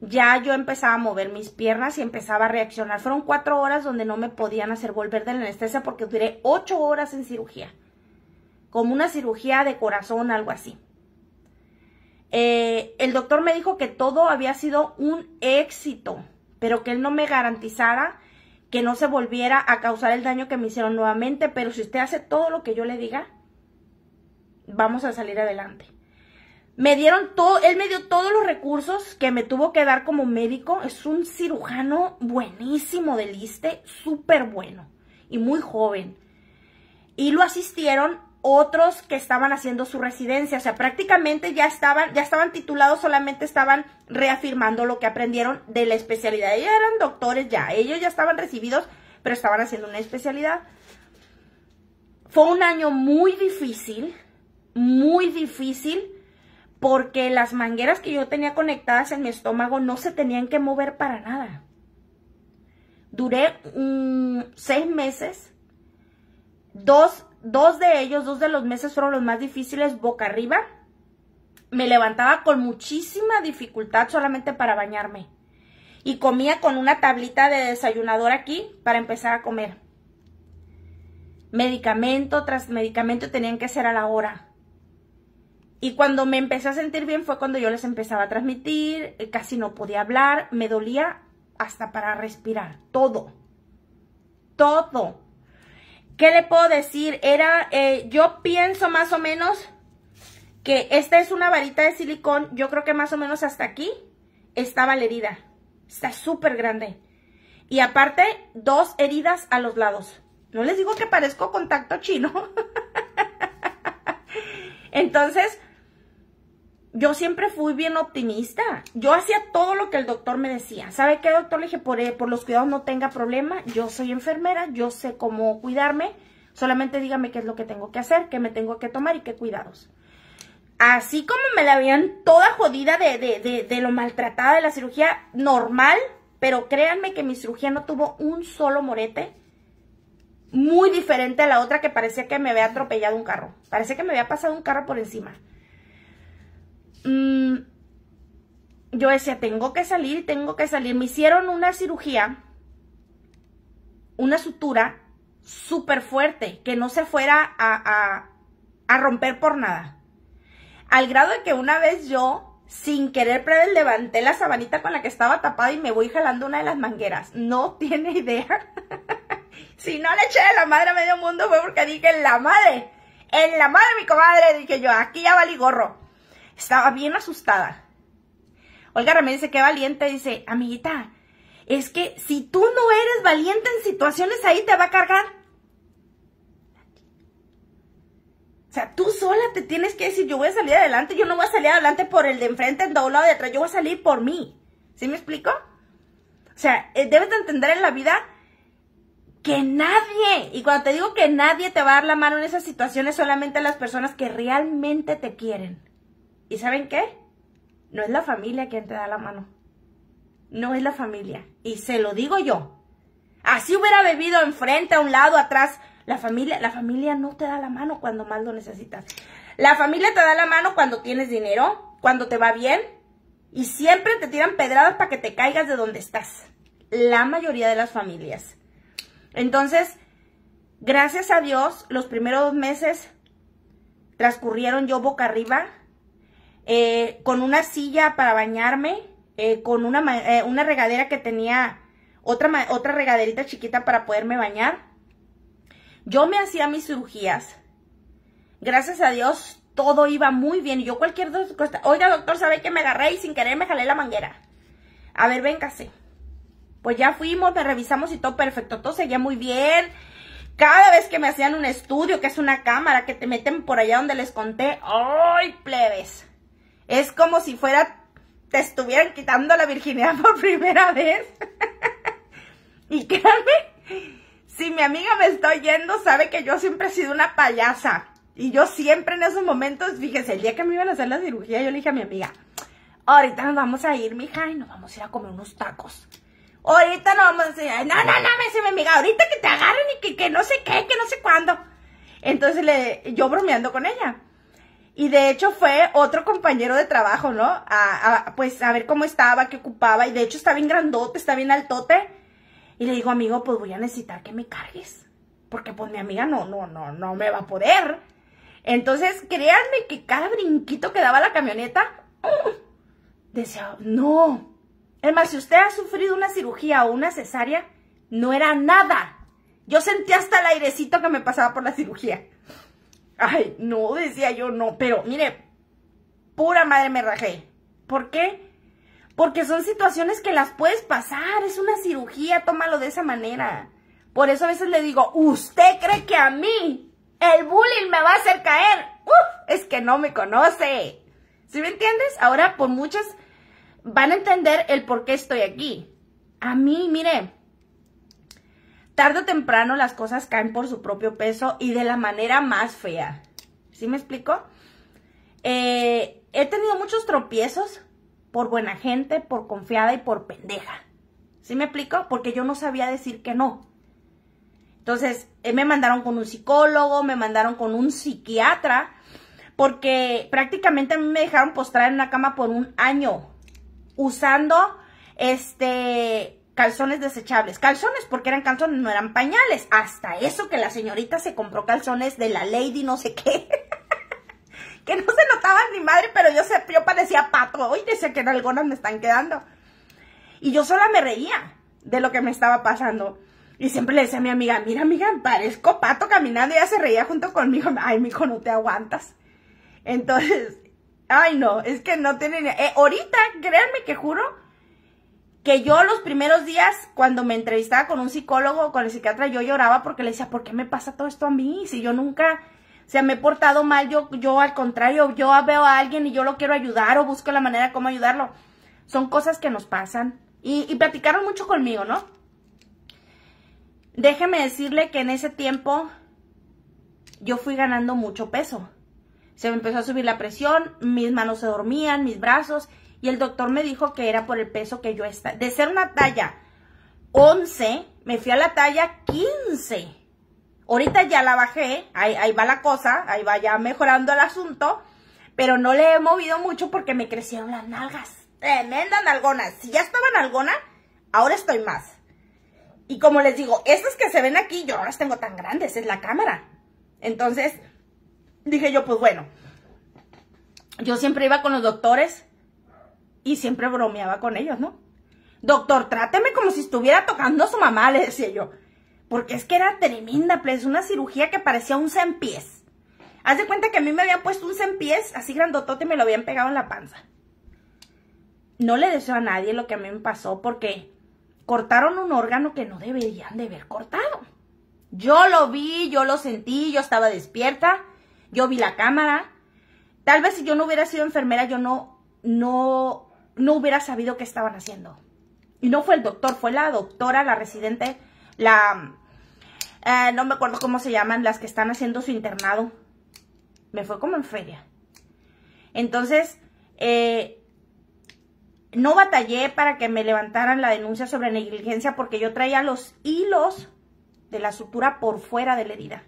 ya yo empezaba a mover mis piernas y empezaba a reaccionar. Fueron cuatro horas donde no me podían hacer volver de la anestesia porque duré ocho horas en cirugía. Como una cirugía de corazón, algo así. Eh, el doctor me dijo que todo había sido un éxito, pero que él no me garantizara que no se volviera a causar el daño que me hicieron nuevamente. Pero si usted hace todo lo que yo le diga, vamos a salir adelante. Me dieron todo, él me dio todos los recursos que me tuvo que dar como médico. Es un cirujano buenísimo del ISTE, súper bueno y muy joven. Y lo asistieron otros que estaban haciendo su residencia, o sea, prácticamente ya estaban, ya estaban titulados, solamente estaban reafirmando lo que aprendieron de la especialidad. Ellos eran doctores ya, ellos ya estaban recibidos, pero estaban haciendo una especialidad. Fue un año muy difícil, muy difícil porque las mangueras que yo tenía conectadas en mi estómago no se tenían que mover para nada. Duré mm, seis meses, dos, dos de ellos, dos de los meses fueron los más difíciles boca arriba. Me levantaba con muchísima dificultad solamente para bañarme. Y comía con una tablita de desayunador aquí para empezar a comer medicamento tras medicamento tenían que ser a la hora. Y cuando me empecé a sentir bien fue cuando yo les empezaba a transmitir, eh, casi no podía hablar, me dolía hasta para respirar, todo, todo. ¿Qué le puedo decir? Era, eh, yo pienso más o menos que esta es una varita de silicón, yo creo que más o menos hasta aquí estaba la herida, está súper grande. Y aparte, dos heridas a los lados. No les digo que parezco contacto chino. (laughs) Entonces, yo siempre fui bien optimista. Yo hacía todo lo que el doctor me decía. ¿Sabe qué, doctor? Le dije, por, eh, por los cuidados no tenga problema. Yo soy enfermera, yo sé cómo cuidarme. Solamente dígame qué es lo que tengo que hacer, qué me tengo que tomar y qué cuidados. Así como me la habían toda jodida de, de, de, de lo maltratada de la cirugía normal, pero créanme que mi cirugía no tuvo un solo morete. Muy diferente a la otra que parecía que me había atropellado un carro. Parece que me había pasado un carro por encima. Mm, yo decía, tengo que salir, tengo que salir. Me hicieron una cirugía, una sutura súper fuerte, que no se fuera a, romper por nada. Al grado de que una vez yo sin querer levanté la sabanita con la que estaba tapada y me voy jalando una de las mangueras. No (laughs) tiene idea. (laughs) si no le eché de la madre a medio mundo fue porque dije, en la madre, en la madre mi comadre. Dije yo, aquí ya valí gorro. Estaba bien asustada. Olga Ramírez dice, qué valiente, dice, amiguita, es que si tú no eres valiente en situaciones ahí te va a cargar. O sea, tú sola te tienes que decir, yo voy a salir adelante, yo no voy a salir adelante por el de enfrente, en doblado de atrás, yo voy a salir por mí. ¿Sí me explico? O sea, eh, debes de entender en la vida que nadie, y cuando te digo que nadie te va a dar la mano en esas situaciones, solamente las personas que realmente te quieren. ¿Y saben qué? No es la familia quien te da la mano. No es la familia. Y se lo digo yo. Así hubiera bebido enfrente, a un lado, atrás. La familia, la familia no te da la mano cuando más lo necesitas. La familia te da la mano cuando tienes dinero, cuando te va bien. Y siempre te tiran pedradas para que te caigas de donde estás. La mayoría de las familias. Entonces, gracias a Dios, los primeros meses transcurrieron yo boca arriba, eh, con una silla para bañarme, eh, con una, eh, una, regadera que tenía, otra, otra regaderita chiquita para poderme bañar. Yo me hacía mis cirugías. Gracias a Dios, todo iba muy bien. Yo cualquier cosa, oiga doctor, ¿sabe que me agarré y sin querer me jalé la manguera? A ver, véngase. Pues ya fuimos, me revisamos y todo perfecto, todo seguía muy bien. Cada vez que me hacían un estudio, que es una cámara, que te meten por allá donde les conté, ¡ay, plebes! Es como si fuera, te estuvieran quitando la virginidad por primera vez. (laughs) y créanme, si mi amiga me está oyendo, sabe que yo siempre he sido una payasa. Y yo siempre en esos momentos, fíjese, el día que me iba a hacer la cirugía, yo le dije a mi amiga, ahorita nos vamos a ir, mija, y nos vamos a ir a comer unos tacos. Ahorita nos vamos a decir, no, no, no, me dice mi amiga, ahorita que te agarren y que, que no sé qué, que no sé cuándo. Entonces le, yo bromeando con ella. Y de hecho fue otro compañero de trabajo, ¿no? A, pues a ver cómo estaba, qué ocupaba. Y de hecho está bien grandote, está bien altote. Y le digo, amigo, pues voy a necesitar que me cargues. Porque pues mi amiga no, no, no, no me va a poder. Entonces, créanme que cada brinquito que daba la camioneta, (clears throat) decía, no. Es más, si usted ha sufrido una cirugía o una cesárea, no era nada. Yo sentía hasta el airecito que me pasaba por la cirugía. Ay, no, decía yo, no. Pero, mire, pura madre me rajé. ¿Por qué? Porque son situaciones que las puedes pasar. Es una cirugía, tómalo de esa manera. Por eso a veces le digo, ¿usted cree que a mí el bullying me va a hacer caer? Uf, es que no me conoce. ¿Sí me entiendes? Ahora, por muchas, van a entender el por qué estoy aquí. A mí, mire, tarde o temprano las cosas caen por su propio peso y de la manera más fea. ¿Sí me explico? Eh, he tenido muchos tropiezos por buena gente, por confiada y por pendeja. ¿Sí me explico? Porque yo no sabía decir que no. Entonces, eh, me mandaron con un psicólogo, me mandaron con un psiquiatra, porque prácticamente a mí me dejaron postrar en una cama por un año, usando este calzones desechables. Calzones porque eran calzones, no eran pañales. Hasta eso que la señorita se compró calzones de la Lady no sé qué. (laughs) que no se notaban ni madre, pero yo, se, yo parecía pato. Hoy decía que en algunas me están quedando. Y yo sola me reía de lo que me estaba pasando. Y siempre le decía a mi amiga, mira amiga, parezco pato caminando. Y ella se reía junto conmigo. (laughs) Ay, mijo, no te aguantas. Entonces, ay no, es que no tienen... Eh, ahorita, créanme que juro que yo los primeros días, cuando me entrevistaba con un psicólogo, con el psiquiatra, yo lloraba porque le decía, ¿por qué me pasa todo esto a mí? Si yo nunca, o sea, me he portado mal, yo, yo al contrario, yo veo a alguien y yo lo quiero ayudar o busco la manera de cómo ayudarlo. Son cosas que nos pasan. Y, y platicaron mucho conmigo, ¿no? Déjeme decirle que en ese tiempo yo fui ganando mucho peso. Se me empezó a subir la presión, mis manos se dormían, mis brazos, y el doctor me dijo que era por el peso que yo estaba. De ser una talla 11, me fui a la talla 15. Ahorita ya la bajé, ahí, va la cosa, ahí va ya mejorando el asunto, pero no le he movido mucho porque me crecieron las nalgas. Tremenda nalgona. Si ya estaba nalgona, ahora estoy más. Y como les digo, estas que se ven aquí, yo no las tengo tan grandes, es la cámara. Entonces, dije yo, pues bueno, yo siempre iba con los doctores y siempre bromeaba con ellos, ¿no? Doctor, tráteme como si estuviera tocando a su mamá, le decía yo. Porque es que era tremenda, pues, una cirugía que parecía un cempiés. Haz de cuenta que a mí me habían puesto un cempiés así grandotote y me lo habían pegado en la panza. No le deseo a nadie lo que a mí me pasó porque cortaron un órgano que no deberían de haber cortado. Yo lo vi, yo lo sentí, yo estaba despierta, yo vi la cámara. Tal vez si yo no hubiera sido enfermera, yo no, no no hubiera sabido qué estaban haciendo. Y no fue el doctor, fue la doctora, la residente, la... Eh, no me acuerdo cómo se llaman, las que están haciendo su internado. Me fue como en feria. Entonces, eh, no batallé para que me levantaran la denuncia sobre negligencia porque yo traía los hilos de la sutura por fuera de la herida.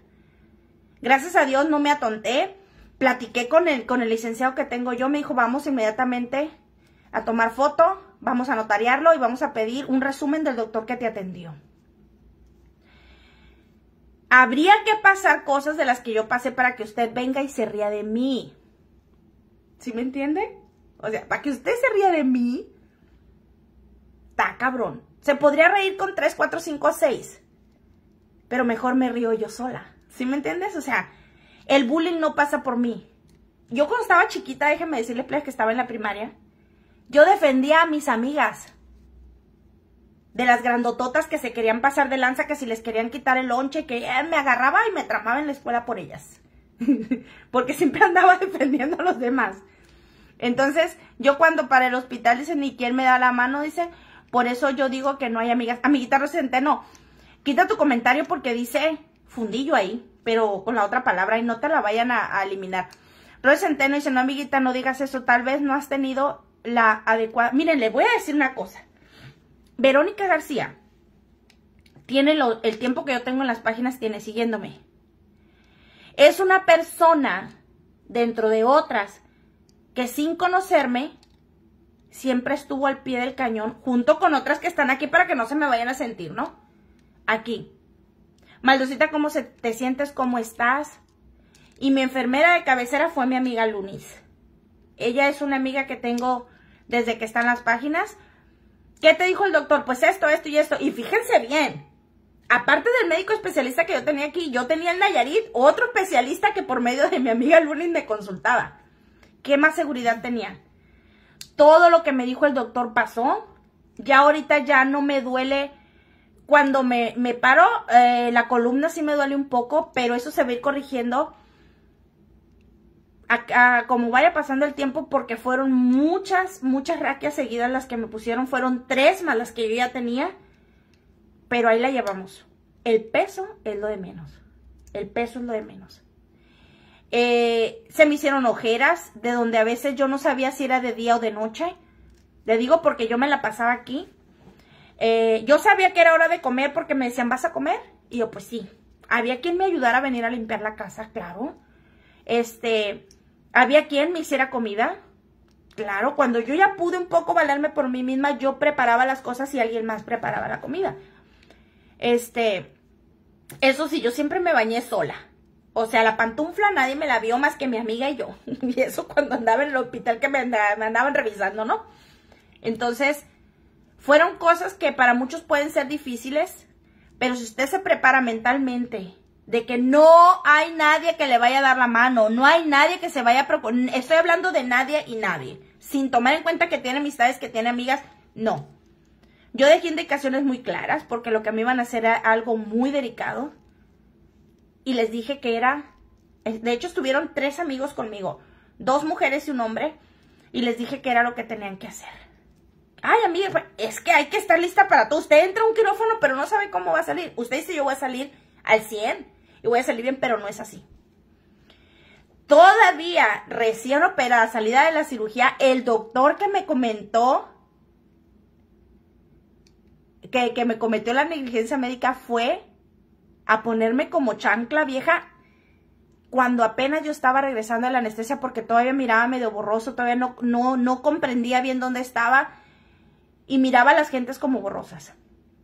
Gracias a Dios no me atonté. Platiqué con el, con el licenciado que tengo yo. Me dijo, vamos inmediatamente a tomar foto, vamos a notariarlo y vamos a pedir un resumen del doctor que te atendió. Habría que pasar cosas de las que yo pasé para que usted venga y se ría de mí. ¿Sí me entiende? O sea, para que usted se ría de mí, está cabrón. Se podría reír con 3, 4, 5, 6. Pero mejor me río yo sola. ¿Sí me entiendes? O sea, el bullying no pasa por mí. Yo cuando estaba chiquita, decirle, decirles, que estaba en la primaria, yo defendía a mis amigas de las grandototas que se querían pasar de lanza, que si les querían quitar el lonche, que me agarraba y me tramaba en la escuela por ellas. (laughs) Porque siempre andaba (laughs) defendiendo a los demás. Entonces, yo cuando para el hospital dice ni quién me da la mano, dice, por eso yo digo que no hay amigas. Amiguita no quita tu comentario porque dice fundillo ahí, pero con la otra palabra y no te la vayan a, eliminar. Rosenteno dice, no amiguita, no digas eso, tal vez no has tenido la adecuada. Miren, les voy a decir una cosa. Verónica García tiene el tiempo que yo tengo en las páginas, tiene siguiéndome. Es una persona dentro de otras que sin conocerme siempre estuvo al pie del cañón junto con otras que están aquí para que no se me vayan a sentir, ¿no? Aquí. Maldosita, ¿cómo te sientes? ¿Cómo estás? Y mi enfermera de cabecera fue mi amiga Lunis. Ella es una amiga que tengo desde que están las páginas. ¿Qué te dijo el doctor? Pues esto, esto y esto. Y fíjense bien, aparte del médico especialista que yo tenía aquí, yo tenía el Nayarit otro especialista que por medio de mi amiga Lulín me consultaba. ¿Qué más seguridad tenía? Todo lo que me dijo el doctor pasó. Ya ahorita ya no me duele. Cuando me, me paro, eh, la columna sí me duele un poco, pero eso se va ir corrigiendo como vaya pasando el tiempo, porque fueron muchas, muchas raquias seguidas las que me pusieron, fueron tres más las que yo ya tenía, pero ahí la llevamos. El peso es lo de menos, el peso es lo de menos. Eh, se me hicieron ojeras, de donde a veces yo no sabía si era de día o de noche, le digo porque yo me la pasaba aquí. Eh, yo sabía que era hora de comer porque me decían, ¿vas a comer? Y yo, pues sí. Había quien me ayudara a venir a limpiar la casa, claro. Este, ¿Había quien me hiciera comida? Claro, cuando yo ya pude un poco valerme por mí misma, yo preparaba las cosas y alguien más preparaba la comida. Este, eso sí, yo siempre me bañé sola. O sea, la pantufla nadie me la vio más que mi amiga y yo. (laughs) Y eso cuando andaba en el hospital que me, andaban revisando, ¿no? Entonces, fueron cosas que para muchos pueden ser difíciles, pero si usted se prepara mentalmente, de que no hay nadie que le vaya a dar la mano, no hay nadie que se vaya a proponer, estoy hablando de nadie y nadie, sin tomar en cuenta que tiene amistades, que tiene amigas, no. Yo dejé indicaciones muy claras porque lo que a me iban a hacer era algo muy delicado y les dije que era, de hecho estuvieron tres amigos conmigo, dos mujeres y un hombre y les dije que era lo que tenían que hacer. Ay, amiga, pues, es que hay que estar lista para todo. Usted entra a un quirófano, pero no sabe cómo va a salir. Usted dice, yo voy a salir al 100 y voy a salir bien, pero no es así. Todavía recién operada, salida de la cirugía, el doctor que me comentó que, que me cometió la negligencia médica fue a ponerme como chancla vieja cuando apenas yo estaba regresando a la anestesia porque todavía miraba medio borroso, todavía no, no, no comprendía bien dónde estaba y miraba a las gentes como borrosas.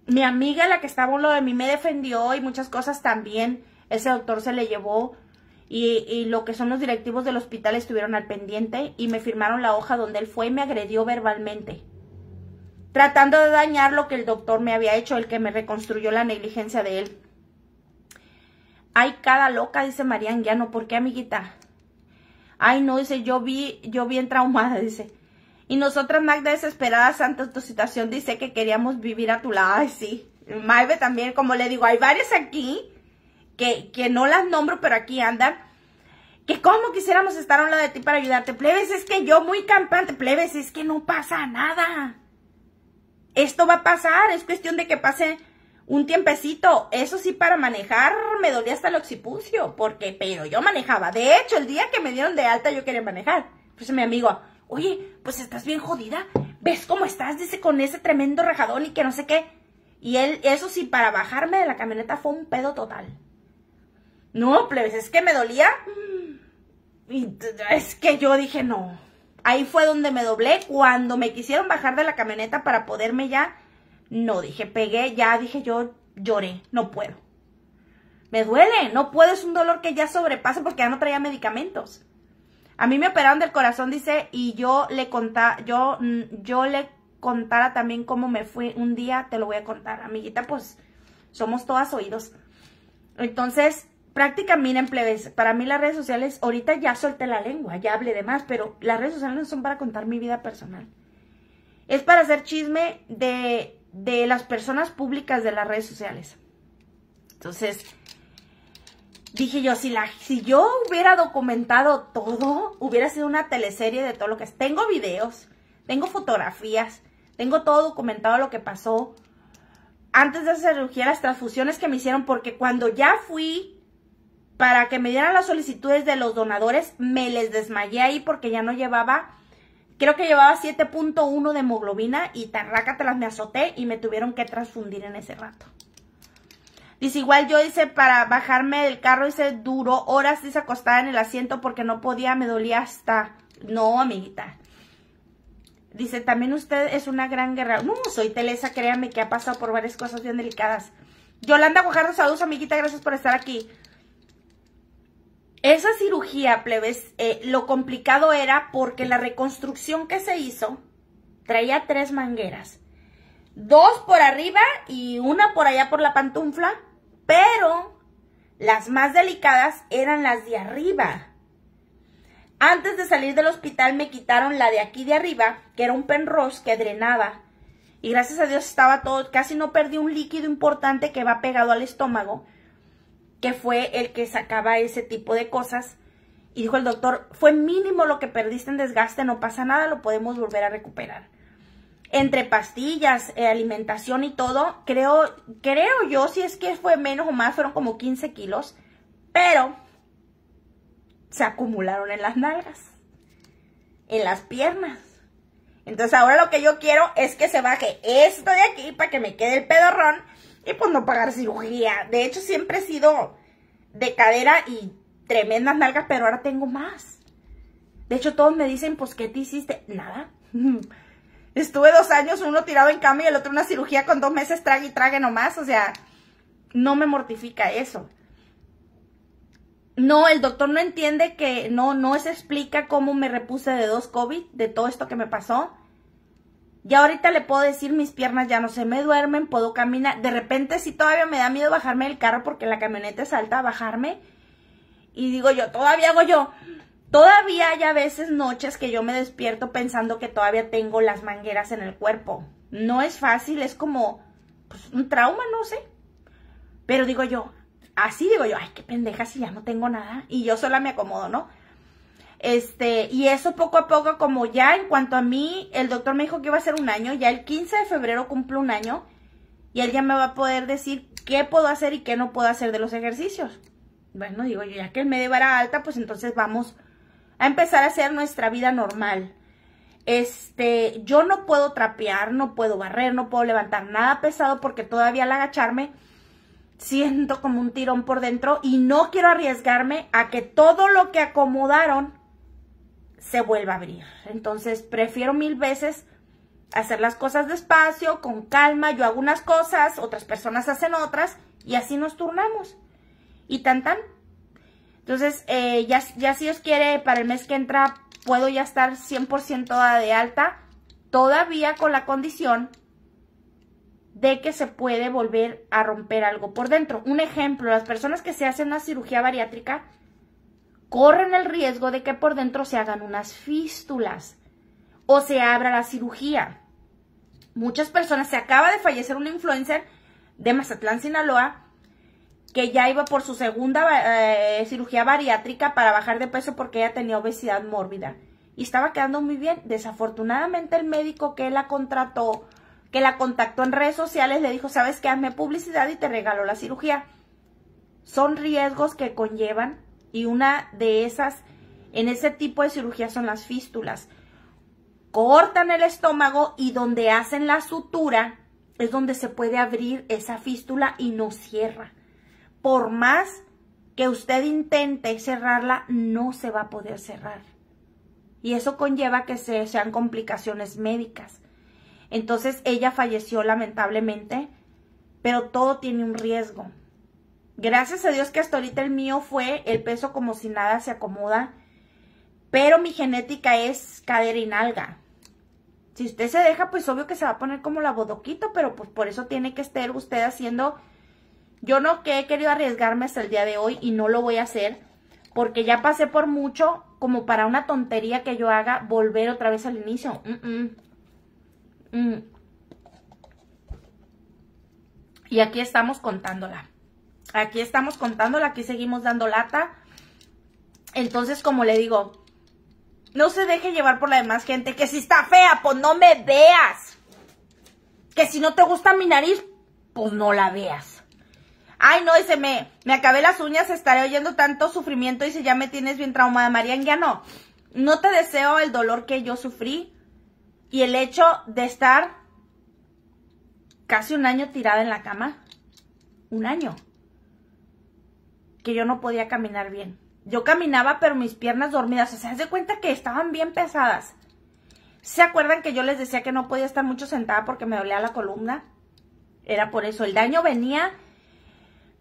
Mi amiga, la que estaba a un de mí, me defendió y muchas cosas también, ese doctor se le llevó y, lo que son los directivos del hospital estuvieron al pendiente y me firmaron la hoja donde él fue y me agredió verbalmente, tratando de dañar lo que el doctor me había hecho, el que me reconstruyó la negligencia de él. Ay, cada loca, dice María no ¿por qué, amiguita? Ay, no, dice, yo vi, yo en traumada, dice. Y nosotras, Magda, desesperadas ante tu situación, dice que queríamos vivir a tu lado. Ay, sí. Maive también, como le digo, hay varias aquí que, que no las nombro, pero aquí andan, que cómo quisiéramos estar a un lado de ti para ayudarte. Plebes, es que yo muy campante, plebes, es que no pasa nada. Esto va a pasar, es cuestión de que pase un tiempecito. Eso sí, para manejar me dolía hasta el occipucio, porque, pero yo manejaba. De hecho, el día que me dieron de alta yo quería manejar. Pues mi amigo, oye, pues estás bien jodida. ¿Ves cómo estás? Dice, con ese tremendo rajadón y que no sé qué. Y él, eso sí, para bajarme de la camioneta fue un pedo total. No, plebes, es que me dolía. Y es que yo dije, no. Ahí fue donde me doblé. Cuando me quisieron bajar de la camioneta para poderme ya, no, dije, pegué, ya dije, yo lloré, no puedo. Me duele, no puedo, es un dolor que ya sobrepasa porque ya no traía medicamentos. A mí me operaron del corazón, dice, y yo le yo, mm, yo le contara también cómo me fui un día, te lo voy a contar, amiguita, pues somos todas oídos. Entonces, prácticamente, miren, plebes, para mí las redes sociales, ahorita ya solté la lengua, ya hablé de más, pero las redes sociales no son para contar mi vida personal. Es para hacer chisme de, las personas públicas de las redes sociales. Entonces, dije yo, si, la, si yo hubiera documentado todo, hubiera sido una teleserie de todo lo que es. Tengo videos, tengo fotografías, tengo todo documentado lo que pasó. Antes de hacer cirugía, las transfusiones que me hicieron, porque cuando ya fui para que me dieran las solicitudes de los donadores, me les desmayé ahí porque ya no llevaba, creo que llevaba 7.1 de hemoglobina y tan las me azoté y me tuvieron que transfundir en ese rato. Dice, igual yo hice para bajarme del carro, hice duro, horas, hice acostada en el asiento porque no podía, me dolía hasta... No, amiguita. Dice, también usted es una gran guerrera. No, soy Telesa, créame que ha pasado por varias cosas bien delicadas. Yolanda Guajardo, saludos, amiguita, gracias por estar aquí. Esa cirugía, plebes, eh, lo complicado era porque la reconstrucción que se hizo traía tres mangueras. Dos por arriba y una por allá por la pantufla, pero las más delicadas eran las de arriba. Antes de salir del hospital me quitaron la de aquí de arriba, que era un penrose que drenaba. Y gracias a Dios estaba todo, casi no perdí un líquido importante que va pegado al estómago que fue el que sacaba ese tipo de cosas. Y dijo el doctor, fue mínimo lo que perdiste en desgaste, no pasa nada, lo podemos volver a recuperar. Entre pastillas, eh, alimentación y todo, creo, creo yo, si es que fue menos o más, fueron como 15 kilos, pero se acumularon en las nalgas, en las piernas. Entonces ahora lo que yo quiero es que se baje esto de aquí para que me quede el pedorrón y pues no pagar cirugía. De hecho, siempre he sido de cadera y tremendas nalgas, pero ahora tengo más. De hecho, todos me dicen, pues, ¿qué te hiciste? Nada. (laughs) Estuve dos años, uno tirado en cambio y el otro una cirugía con dos meses trague y trague nomás. O sea, no me mortifica eso. No, el doctor no entiende que, no, no se explica cómo me repuse de dos COVID, de todo esto que me pasó. Ya ahorita le puedo decir, mis piernas ya no se me duermen, puedo caminar. De repente, si todavía me da miedo bajarme del carro porque la camioneta salta a bajarme. Y digo yo, todavía hago yo. Todavía hay a veces noches que yo me despierto pensando que todavía tengo las mangueras en el cuerpo. No es fácil, es como pues, un trauma, no sé. Pero digo yo, así digo yo, ay, qué pendeja si ya no tengo nada. Y yo sola me acomodo, ¿no? Este, y eso poco a poco, como ya en cuanto a mí, el doctor me dijo que iba a ser un año, ya el 15 de febrero cumplo un año y él ya me va a poder decir qué puedo hacer y qué no puedo hacer de los ejercicios. Bueno, digo yo, ya que el me dé alta, pues entonces vamos a empezar a hacer nuestra vida normal. Este, yo no puedo trapear, no puedo barrer, no puedo levantar nada pesado porque todavía al agacharme siento como un tirón por dentro y no quiero arriesgarme a que todo lo que acomodaron se vuelva a abrir. Entonces prefiero mil veces hacer las cosas despacio, con calma. Yo hago unas cosas, otras personas hacen otras y así nos turnamos. Y tan tan. Entonces, eh, ya, ya si os quiere, para el mes que entra puedo ya estar 100% de alta, todavía con la condición de que se puede volver a romper algo por dentro. Un ejemplo, las personas que se hacen una cirugía bariátrica, corren el riesgo de que por dentro se hagan unas fístulas o se abra la cirugía. Muchas personas, se acaba de fallecer una influencer de Mazatlán, Sinaloa, que ya iba por su segunda eh, cirugía bariátrica para bajar de peso porque ella tenía obesidad mórbida. Y estaba quedando muy bien. Desafortunadamente el médico que la contrató, que la contactó en redes sociales, le dijo, sabes qué, hazme publicidad y te regaló la cirugía. Son riesgos que conllevan y una de esas, en ese tipo de cirugía son las fístulas. Cortan el estómago y donde hacen la sutura es donde se puede abrir esa fístula y no cierra. Por más que usted intente cerrarla, no se va a poder cerrar. Y eso conlleva que se, sean complicaciones médicas. Entonces ella falleció lamentablemente, pero todo tiene un riesgo. Gracias a Dios que hasta ahorita el mío fue el peso como si nada se acomoda. Pero mi genética es cadera y nalga. Si usted se deja, pues obvio que se va a poner como la bodoquito, pero pues por eso tiene que estar usted haciendo... Yo no que he querido arriesgarme hasta el día de hoy y no lo voy a hacer porque ya pasé por mucho como para una tontería que yo haga volver otra vez al inicio. Mm. Y aquí estamos contándola. Aquí estamos contándola, aquí seguimos dando lata. Entonces, como le digo, no se deje llevar por la demás gente. Que si está fea, pues no me veas. Que si no te gusta mi nariz, pues no la veas. Ay, no, dice, me, me acabé las uñas, estaré oyendo tanto sufrimiento. Dice, ya me tienes bien traumada, Marian, ya no. No te deseo el dolor que yo sufrí y el hecho de estar casi un año tirada en la cama. Un año que yo no podía caminar bien. Yo caminaba, pero mis piernas dormidas, o sea, se hace cuenta que estaban bien pesadas. ¿Se acuerdan que yo les decía que no podía estar mucho sentada porque me dolía la columna? Era por eso, el daño venía.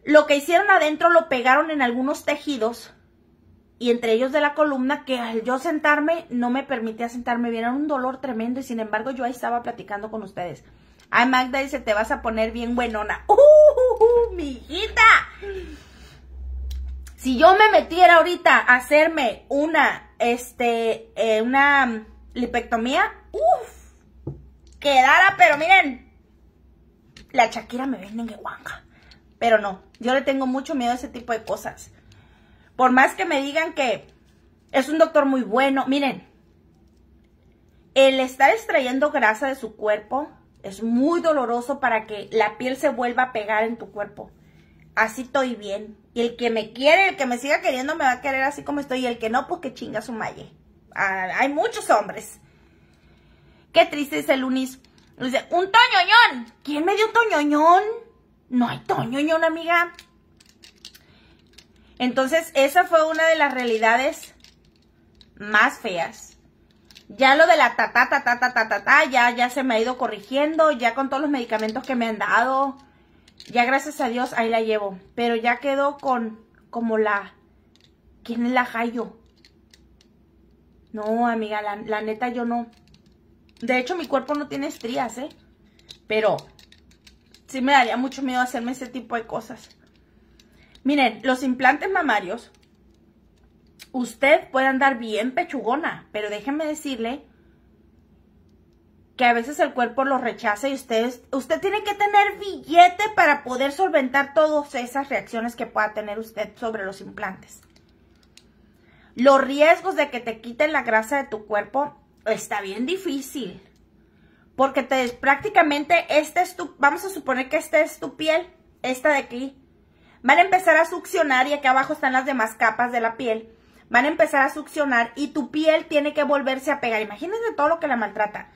Lo que hicieron adentro lo pegaron en algunos tejidos y entre ellos de la columna que al yo sentarme no me permitía sentarme bien, un dolor tremendo y sin embargo yo ahí estaba platicando con ustedes. Ay Magda dice, te vas a poner bien buenona. ¡Uh, uh, uh mi hijita! si yo me metiera ahorita a hacerme una, este, eh, una lipectomía, uff, quedara, pero miren, la Shakira me venden en guanga. Pero no, yo le tengo mucho miedo a ese tipo de cosas. Por más que me digan que es un doctor muy bueno, miren, el estar extrayendo grasa de su cuerpo es muy doloroso para que la piel se vuelva a pegar en tu cuerpo así estoy bien. Y el que me quiere, el que me siga queriendo, me va a querer así como estoy. Y el que no, pues que chinga su malle. Ah, hay muchos hombres. Qué triste es el unis. Dice, un toñoñón. ¿Quién me dio un toñoñón? No hay toñoñón, amiga. Entonces, esa fue una de las realidades más feas. Ya lo de la ta ta ta ta ta ta ta, ya, ya se me ha ido corrigiendo, ya con todos los medicamentos que me han dado. Ya gracias a Dios ahí la llevo. Pero ya quedó con como la... ¿Quién es la Jayo? No, amiga, la, neta yo no. De hecho, mi cuerpo no tiene estrías, ¿eh? Pero sí me daría mucho miedo hacerme ese tipo de cosas. Miren, los implantes mamarios, usted puede andar bien pechugona, pero déjenme decirle que a veces el cuerpo lo rechaza y ustedes, usted tiene que tener billete para poder solventar todas esas reacciones que pueda tener usted sobre los implantes. Los riesgos de que te quiten la grasa de tu cuerpo está bien difícil. Porque te, prácticamente esta es tu, vamos a suponer que esta es tu piel, esta de aquí. Van a empezar a succionar y aquí abajo están las demás capas de la piel. Van a empezar a succionar y tu piel tiene que volverse a pegar. Imagínense todo lo que la maltrata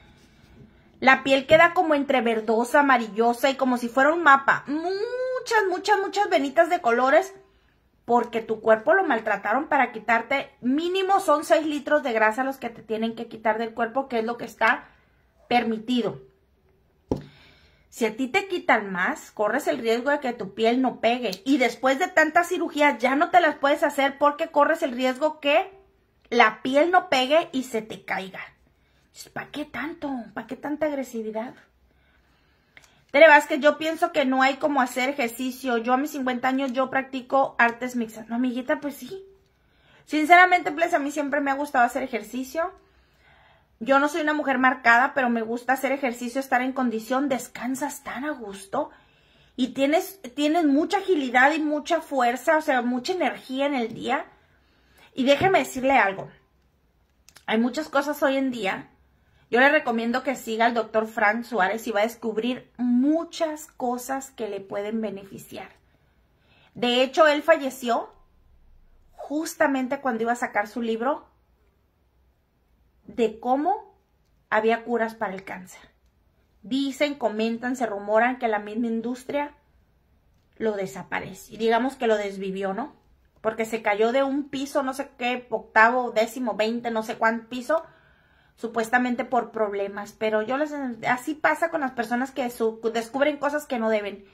la piel queda como entre verdosa, amarillosa y como si fuera un mapa. Muchas, muchas, muchas venitas de colores porque tu cuerpo lo maltrataron para quitarte. Mínimo son 6 litros de grasa los que te tienen que quitar del cuerpo, que es lo que está permitido. Si a ti te quitan más, corres el riesgo de que tu piel no pegue. Y después de tantas cirugías ya no te las puedes hacer porque corres el riesgo que la piel no pegue y se te caiga. ¿Para qué tanto? ¿Para qué tanta agresividad? Tere que yo pienso que no hay como hacer ejercicio. Yo a mis 50 años yo practico artes mixtas. No, amiguita, pues sí. Sinceramente, pues a mí siempre me ha gustado hacer ejercicio. Yo no soy una mujer marcada, pero me gusta hacer ejercicio, estar en condición, descansas tan a gusto y tienes, tienes mucha agilidad y mucha fuerza, o sea, mucha energía en el día. Y déjeme decirle algo. Hay muchas cosas hoy en día yo le recomiendo que siga al doctor Frank Suárez y va a descubrir muchas cosas que le pueden beneficiar. De hecho, él falleció justamente cuando iba a sacar su libro de cómo había curas para el cáncer. Dicen, comentan, se rumoran que la misma industria lo desaparece. Y digamos que lo desvivió, ¿no? Porque se cayó de un piso, no sé qué, octavo, décimo, veinte, no sé cuánto piso, supuestamente por problemas, pero yo les así pasa con las personas que descubren cosas que no deben.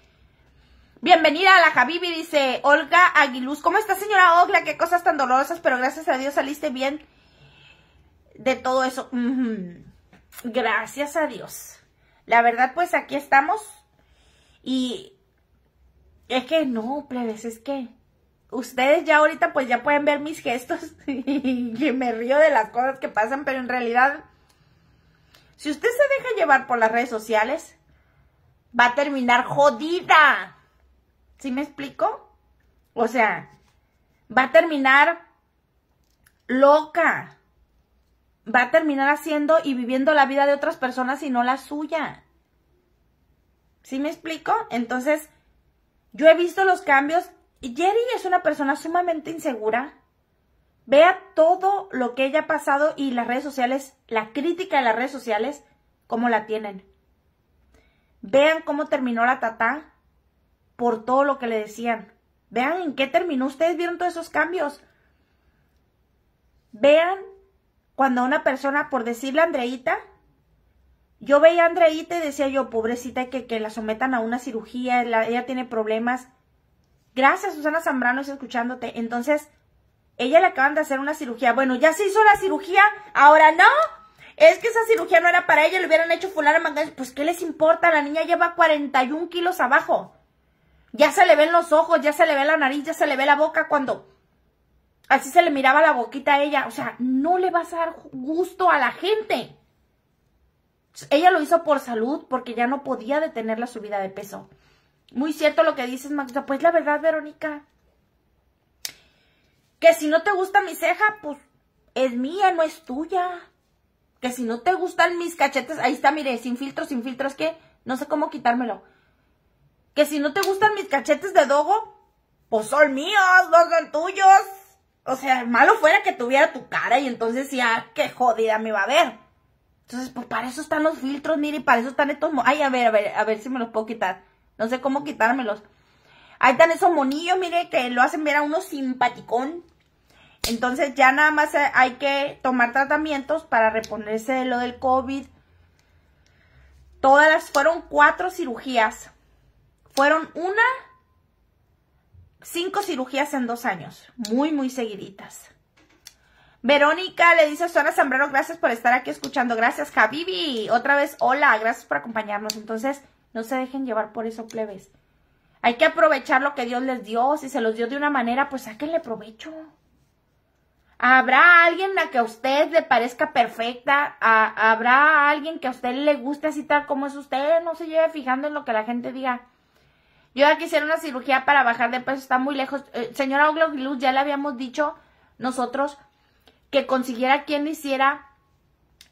Bienvenida a la Javibi, dice Olga Aguiluz. ¿Cómo está, señora Olga? Qué cosas tan dolorosas, pero gracias a Dios saliste bien de todo eso. Gracias a Dios. La verdad, pues aquí estamos. Y es que no, plebes, es que ustedes ya ahorita pues ya pueden ver mis gestos (laughs) y me río de las cosas que pasan, pero en realidad, si usted se deja llevar por las redes sociales, va a terminar jodida. ¿Sí me explico? O sea, va a terminar loca. Va a terminar haciendo y viviendo la vida de otras personas y no la suya. ¿Sí me explico? Entonces, yo he visto los cambios Jerry es una persona sumamente insegura. Vea todo lo que ella ha pasado y las redes sociales, la crítica de las redes sociales, cómo la tienen. Vean cómo terminó la tata por todo lo que le decían. Vean en qué terminó. Ustedes vieron todos esos cambios. Vean cuando una persona, por decirle a Andreita, yo veía a Andreita y decía yo, pobrecita, que, que la sometan a una cirugía, ella tiene problemas Gracias, Susana Zambrano, es escuchándote. Entonces, ella le acaban de hacer una cirugía. Bueno, ya se hizo la cirugía, ahora no. Es que esa cirugía no era para ella, le hubieran hecho a Magdalena. Pues, ¿qué les importa? La niña lleva 41 kilos abajo. Ya se le ven los ojos, ya se le ve la nariz, ya se le ve la boca cuando así se le miraba la boquita a ella. O sea, no le vas a dar gusto a la gente. Ella lo hizo por salud porque ya no podía detener la subida de peso. Muy cierto lo que dices, Max. Pues la verdad, Verónica, que si no te gusta mi ceja, pues es mía, no es tuya. Que si no te gustan mis cachetes, ahí está, mire, sin filtro, sin filtro, es que no sé cómo quitármelo. Que si no te gustan mis cachetes de dogo, pues son míos, no son tuyos. O sea, malo fuera que tuviera tu cara y entonces ya, qué jodida me va a ver. Entonces, pues para eso están los filtros, mire, y para eso están estos... Ay, a ver, a ver, a ver si me los puedo quitar. No sé cómo quitármelos. Ahí están esos monillos, mire, que lo hacen ver a uno simpaticón. Entonces ya nada más hay que tomar tratamientos para reponerse de lo del COVID. Todas las, fueron cuatro cirugías. Fueron una, cinco cirugías en dos años. Muy, muy seguiditas. Verónica le dice a Susana Zambrano, gracias por estar aquí escuchando. Gracias, Javibi. Otra vez, hola, gracias por acompañarnos. Entonces, no se dejen llevar por eso, plebes. Hay que aprovechar lo que Dios les dio. Si se los dio de una manera, pues sáquenle provecho. ¿Habrá alguien a que a usted le parezca perfecta? ¿Habrá alguien que a usted le guste así tal como es usted? No se lleve fijando en lo que la gente diga. Yo ya quisiera una cirugía para bajar de peso, está muy lejos. Eh, señora Ogloglu, ya le habíamos dicho nosotros que consiguiera quien hiciera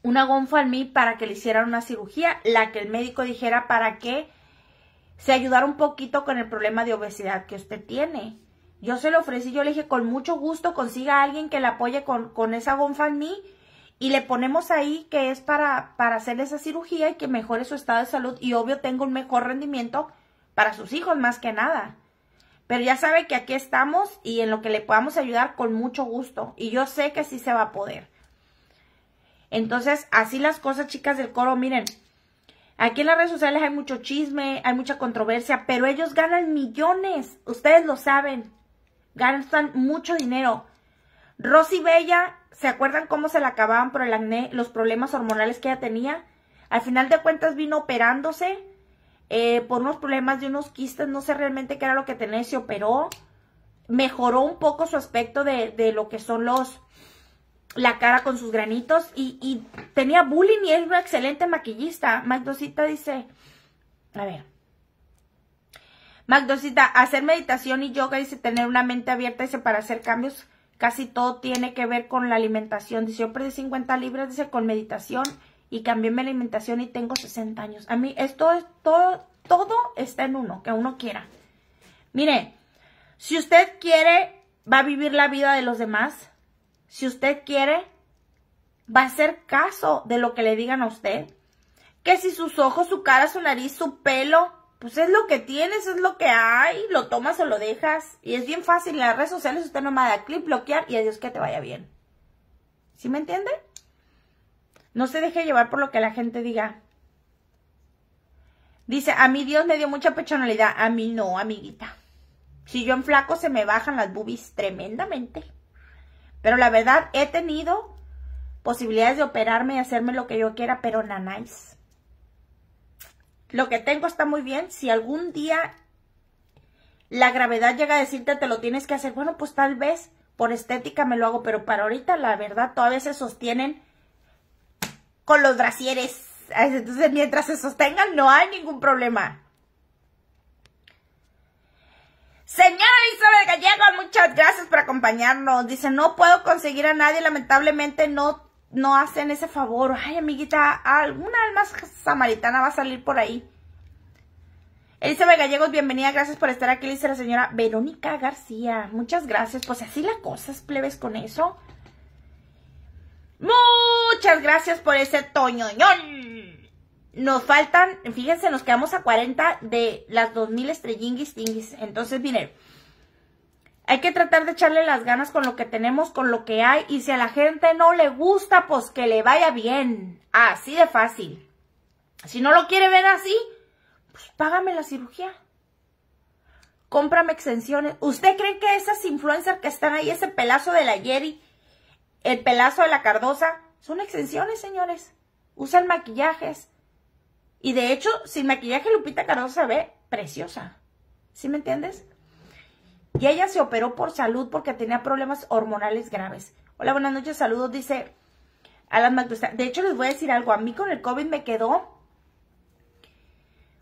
una mí para que le hicieran una cirugía, la que el médico dijera para que se ayudara un poquito con el problema de obesidad que usted tiene. Yo se lo ofrecí, yo le dije, con mucho gusto consiga a alguien que le apoye con, con esa mí y le ponemos ahí que es para, para hacerle esa cirugía y que mejore su estado de salud y obvio tenga un mejor rendimiento para sus hijos más que nada. Pero ya sabe que aquí estamos y en lo que le podamos ayudar con mucho gusto. Y yo sé que sí se va a poder. Entonces, así las cosas, chicas del coro, miren, aquí en las redes sociales hay mucho chisme, hay mucha controversia, pero ellos ganan millones, ustedes lo saben, ganan mucho dinero. Rosy Bella, ¿se acuerdan cómo se la acababan por el acné, los problemas hormonales que ella tenía? Al final de cuentas vino operándose eh, por unos problemas de unos quistes, no sé realmente qué era lo que tenía, se operó, mejoró un poco su aspecto de lo que son los, la cara con sus granitos y, tenía bullying y es una excelente maquillista. Magdosita dice, a ver, Magdosita, hacer meditación y yoga, dice tener una mente abierta, dice para hacer cambios, casi todo tiene que ver con la alimentación. Dice, yo perdí 50 libras, dice, con meditación y cambié mi alimentación y tengo 60 años. A mí esto es todo, todo está en uno, que uno quiera. Mire, si usted quiere, va a vivir la vida de los demás, si usted quiere, va a hacer caso de lo que le digan a usted. Que si sus ojos, su cara, su nariz, su pelo, pues es lo que tienes, es lo que hay, lo tomas o lo dejas. Y es bien fácil, en las redes sociales usted me da clip bloquear y adiós que te vaya bien. ¿Sí me entiende? No se deje llevar por lo que la gente diga. Dice, a mí Dios me dio mucha pechonalidad, a mí no, amiguita. Si yo en flaco se me bajan las boobies tremendamente. Pero la verdad, he tenido posibilidades de operarme y hacerme lo que yo quiera, pero nanáis. Lo que tengo está muy bien. Si algún día la gravedad llega a decirte te lo tienes que hacer, bueno, pues tal vez por estética me lo hago, pero para ahorita la verdad todavía se sostienen con los brasieres. Entonces, mientras se sostengan, no hay ningún problema. Señora Elizabeth Gallegos, muchas gracias por acompañarnos. Dice, no puedo conseguir a nadie, lamentablemente no, no hacen ese favor. Ay, amiguita, alguna alma samaritana va a salir por ahí. Elizabeth Gallegos, bienvenida, gracias por estar aquí, dice la señora Verónica García. Muchas gracias, pues así la cosa es, plebes, con eso. Muchas gracias por ese toñoñón nos faltan, fíjense, nos quedamos a 40 de las 2000 estrellinguis Entonces, miren, hay que tratar de echarle las ganas con lo que tenemos, con lo que hay. Y si a la gente no le gusta, pues que le vaya bien. Así de fácil. Si no lo quiere ver así, pues págame la cirugía. Cómprame exenciones. ¿Usted cree que esas influencers que están ahí, ese pelazo de la Yeri, el pelazo de la Cardosa, son extensiones, señores? Usan maquillajes y de hecho, sin maquillaje Lupita Caro se ve preciosa. ¿Sí me entiendes? Y ella se operó por salud porque tenía problemas hormonales graves. Hola, buenas noches, saludos, dice Alan las De hecho, les voy a decir algo. A mí con el COVID me quedó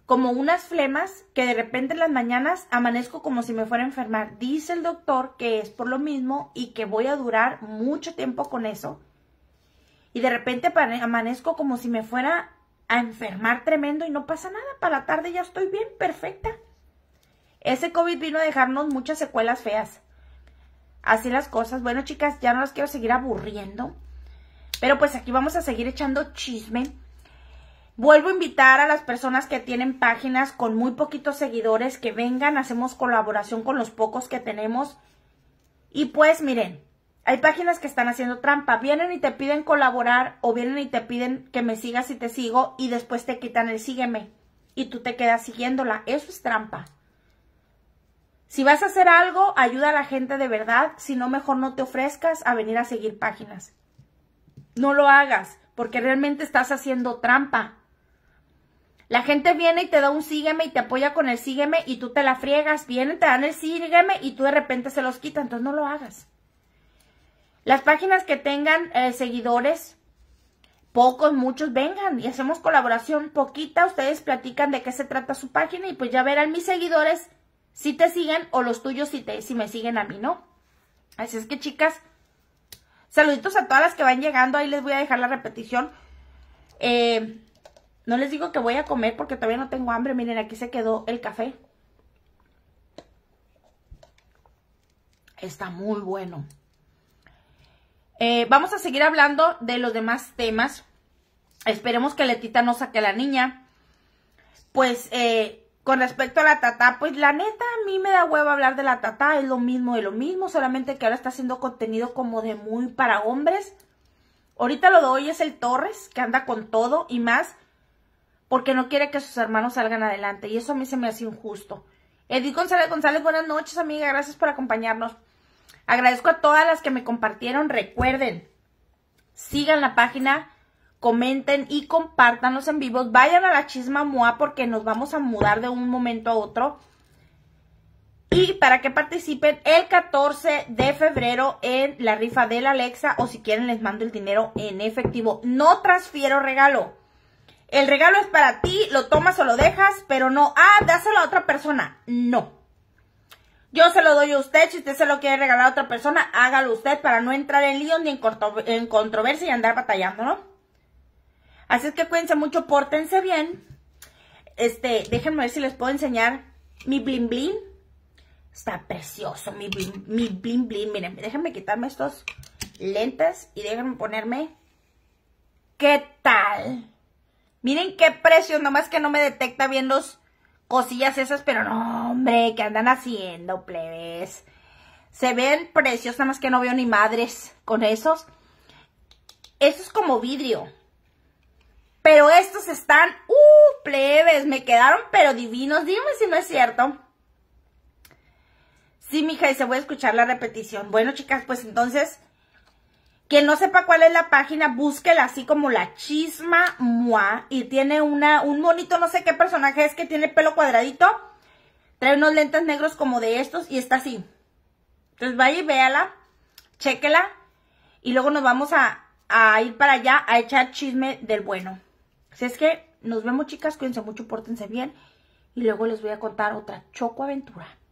como unas flemas que de repente en las mañanas amanezco como si me fuera a enfermar. Dice el doctor que es por lo mismo y que voy a durar mucho tiempo con eso. Y de repente amanezco como si me fuera a enfermar tremendo y no pasa nada, para la tarde ya estoy bien, perfecta. Ese COVID vino a dejarnos muchas secuelas feas. Así las cosas. Bueno, chicas, ya no las quiero seguir aburriendo. Pero pues aquí vamos a seguir echando chisme. Vuelvo a invitar a las personas que tienen páginas con muy poquitos seguidores que vengan, hacemos colaboración con los pocos que tenemos. Y pues miren, hay páginas que están haciendo trampa. Vienen y te piden colaborar o vienen y te piden que me sigas y te sigo y después te quitan el sígueme y tú te quedas siguiéndola. Eso es trampa. Si vas a hacer algo, ayuda a la gente de verdad. Si no, mejor no te ofrezcas a venir a seguir páginas. No lo hagas porque realmente estás haciendo trampa. La gente viene y te da un sígueme y te apoya con el sígueme y tú te la friegas. Vienen, te dan el sígueme y tú de repente se los quitas. Entonces no lo hagas. Las páginas que tengan eh, seguidores, pocos, muchos, vengan y hacemos colaboración poquita. Ustedes platican de qué se trata su página y pues ya verán mis seguidores si te siguen o los tuyos si, si me siguen a mí, ¿no? Así es que chicas, saluditos a todas las que van llegando. Ahí les voy a dejar la repetición. Eh, no les digo que voy a comer porque todavía no tengo hambre. Miren, aquí se quedó el café. Está muy bueno. Eh, vamos a seguir hablando de los demás temas. Esperemos que Letita no saque a la niña. Pues eh, con respecto a la tata, pues la neta a mí me da huevo hablar de la tata. Es lo mismo de lo mismo, solamente que ahora está haciendo contenido como de muy para hombres. Ahorita lo de hoy es el Torres, que anda con todo y más, porque no quiere que sus hermanos salgan adelante. Y eso a mí se me hace injusto. Edith González González, buenas noches, amiga. Gracias por acompañarnos. Agradezco a todas las que me compartieron. Recuerden, sigan la página, comenten y compartan los en vivos. Vayan a la chisma MOA porque nos vamos a mudar de un momento a otro. Y para que participen el 14 de febrero en la rifa de la Alexa o si quieren les mando el dinero en efectivo. No transfiero regalo. El regalo es para ti, lo tomas o lo dejas, pero no, ah, dáselo a otra persona. No. Yo se lo doy a usted, si usted se lo quiere regalar a otra persona, hágalo usted para no entrar en lío ni en, controversia y andar batallando, ¿no? Así es que cuídense mucho, pórtense bien. Este, déjenme ver si les puedo enseñar mi blin blin. Está precioso mi blin, mi blin Miren, déjenme quitarme estos lentes y déjenme ponerme. ¿Qué tal? Miren qué precio, nomás que no me detecta bien los cosillas esas, pero no, hombre, ¿qué andan haciendo, plebes? Se ven precios nada más que no veo ni madres con esos. Eso es como vidrio. Pero estos están, uh, plebes, me quedaron pero divinos. Dime si no es cierto. Sí, mija, y se voy a escuchar la repetición. Bueno, chicas, pues entonces quien no sepa cuál es la página, búsquela así como la chisma mua. Y tiene una, un monito, no sé qué personaje es que tiene pelo cuadradito. Trae unos lentes negros como de estos y está así. Entonces vaya y véala, chéquela. Y luego nos vamos a, a ir para allá a echar chisme del bueno. Si es que nos vemos chicas, cuídense mucho, pórtense bien. Y luego les voy a contar otra choco aventura.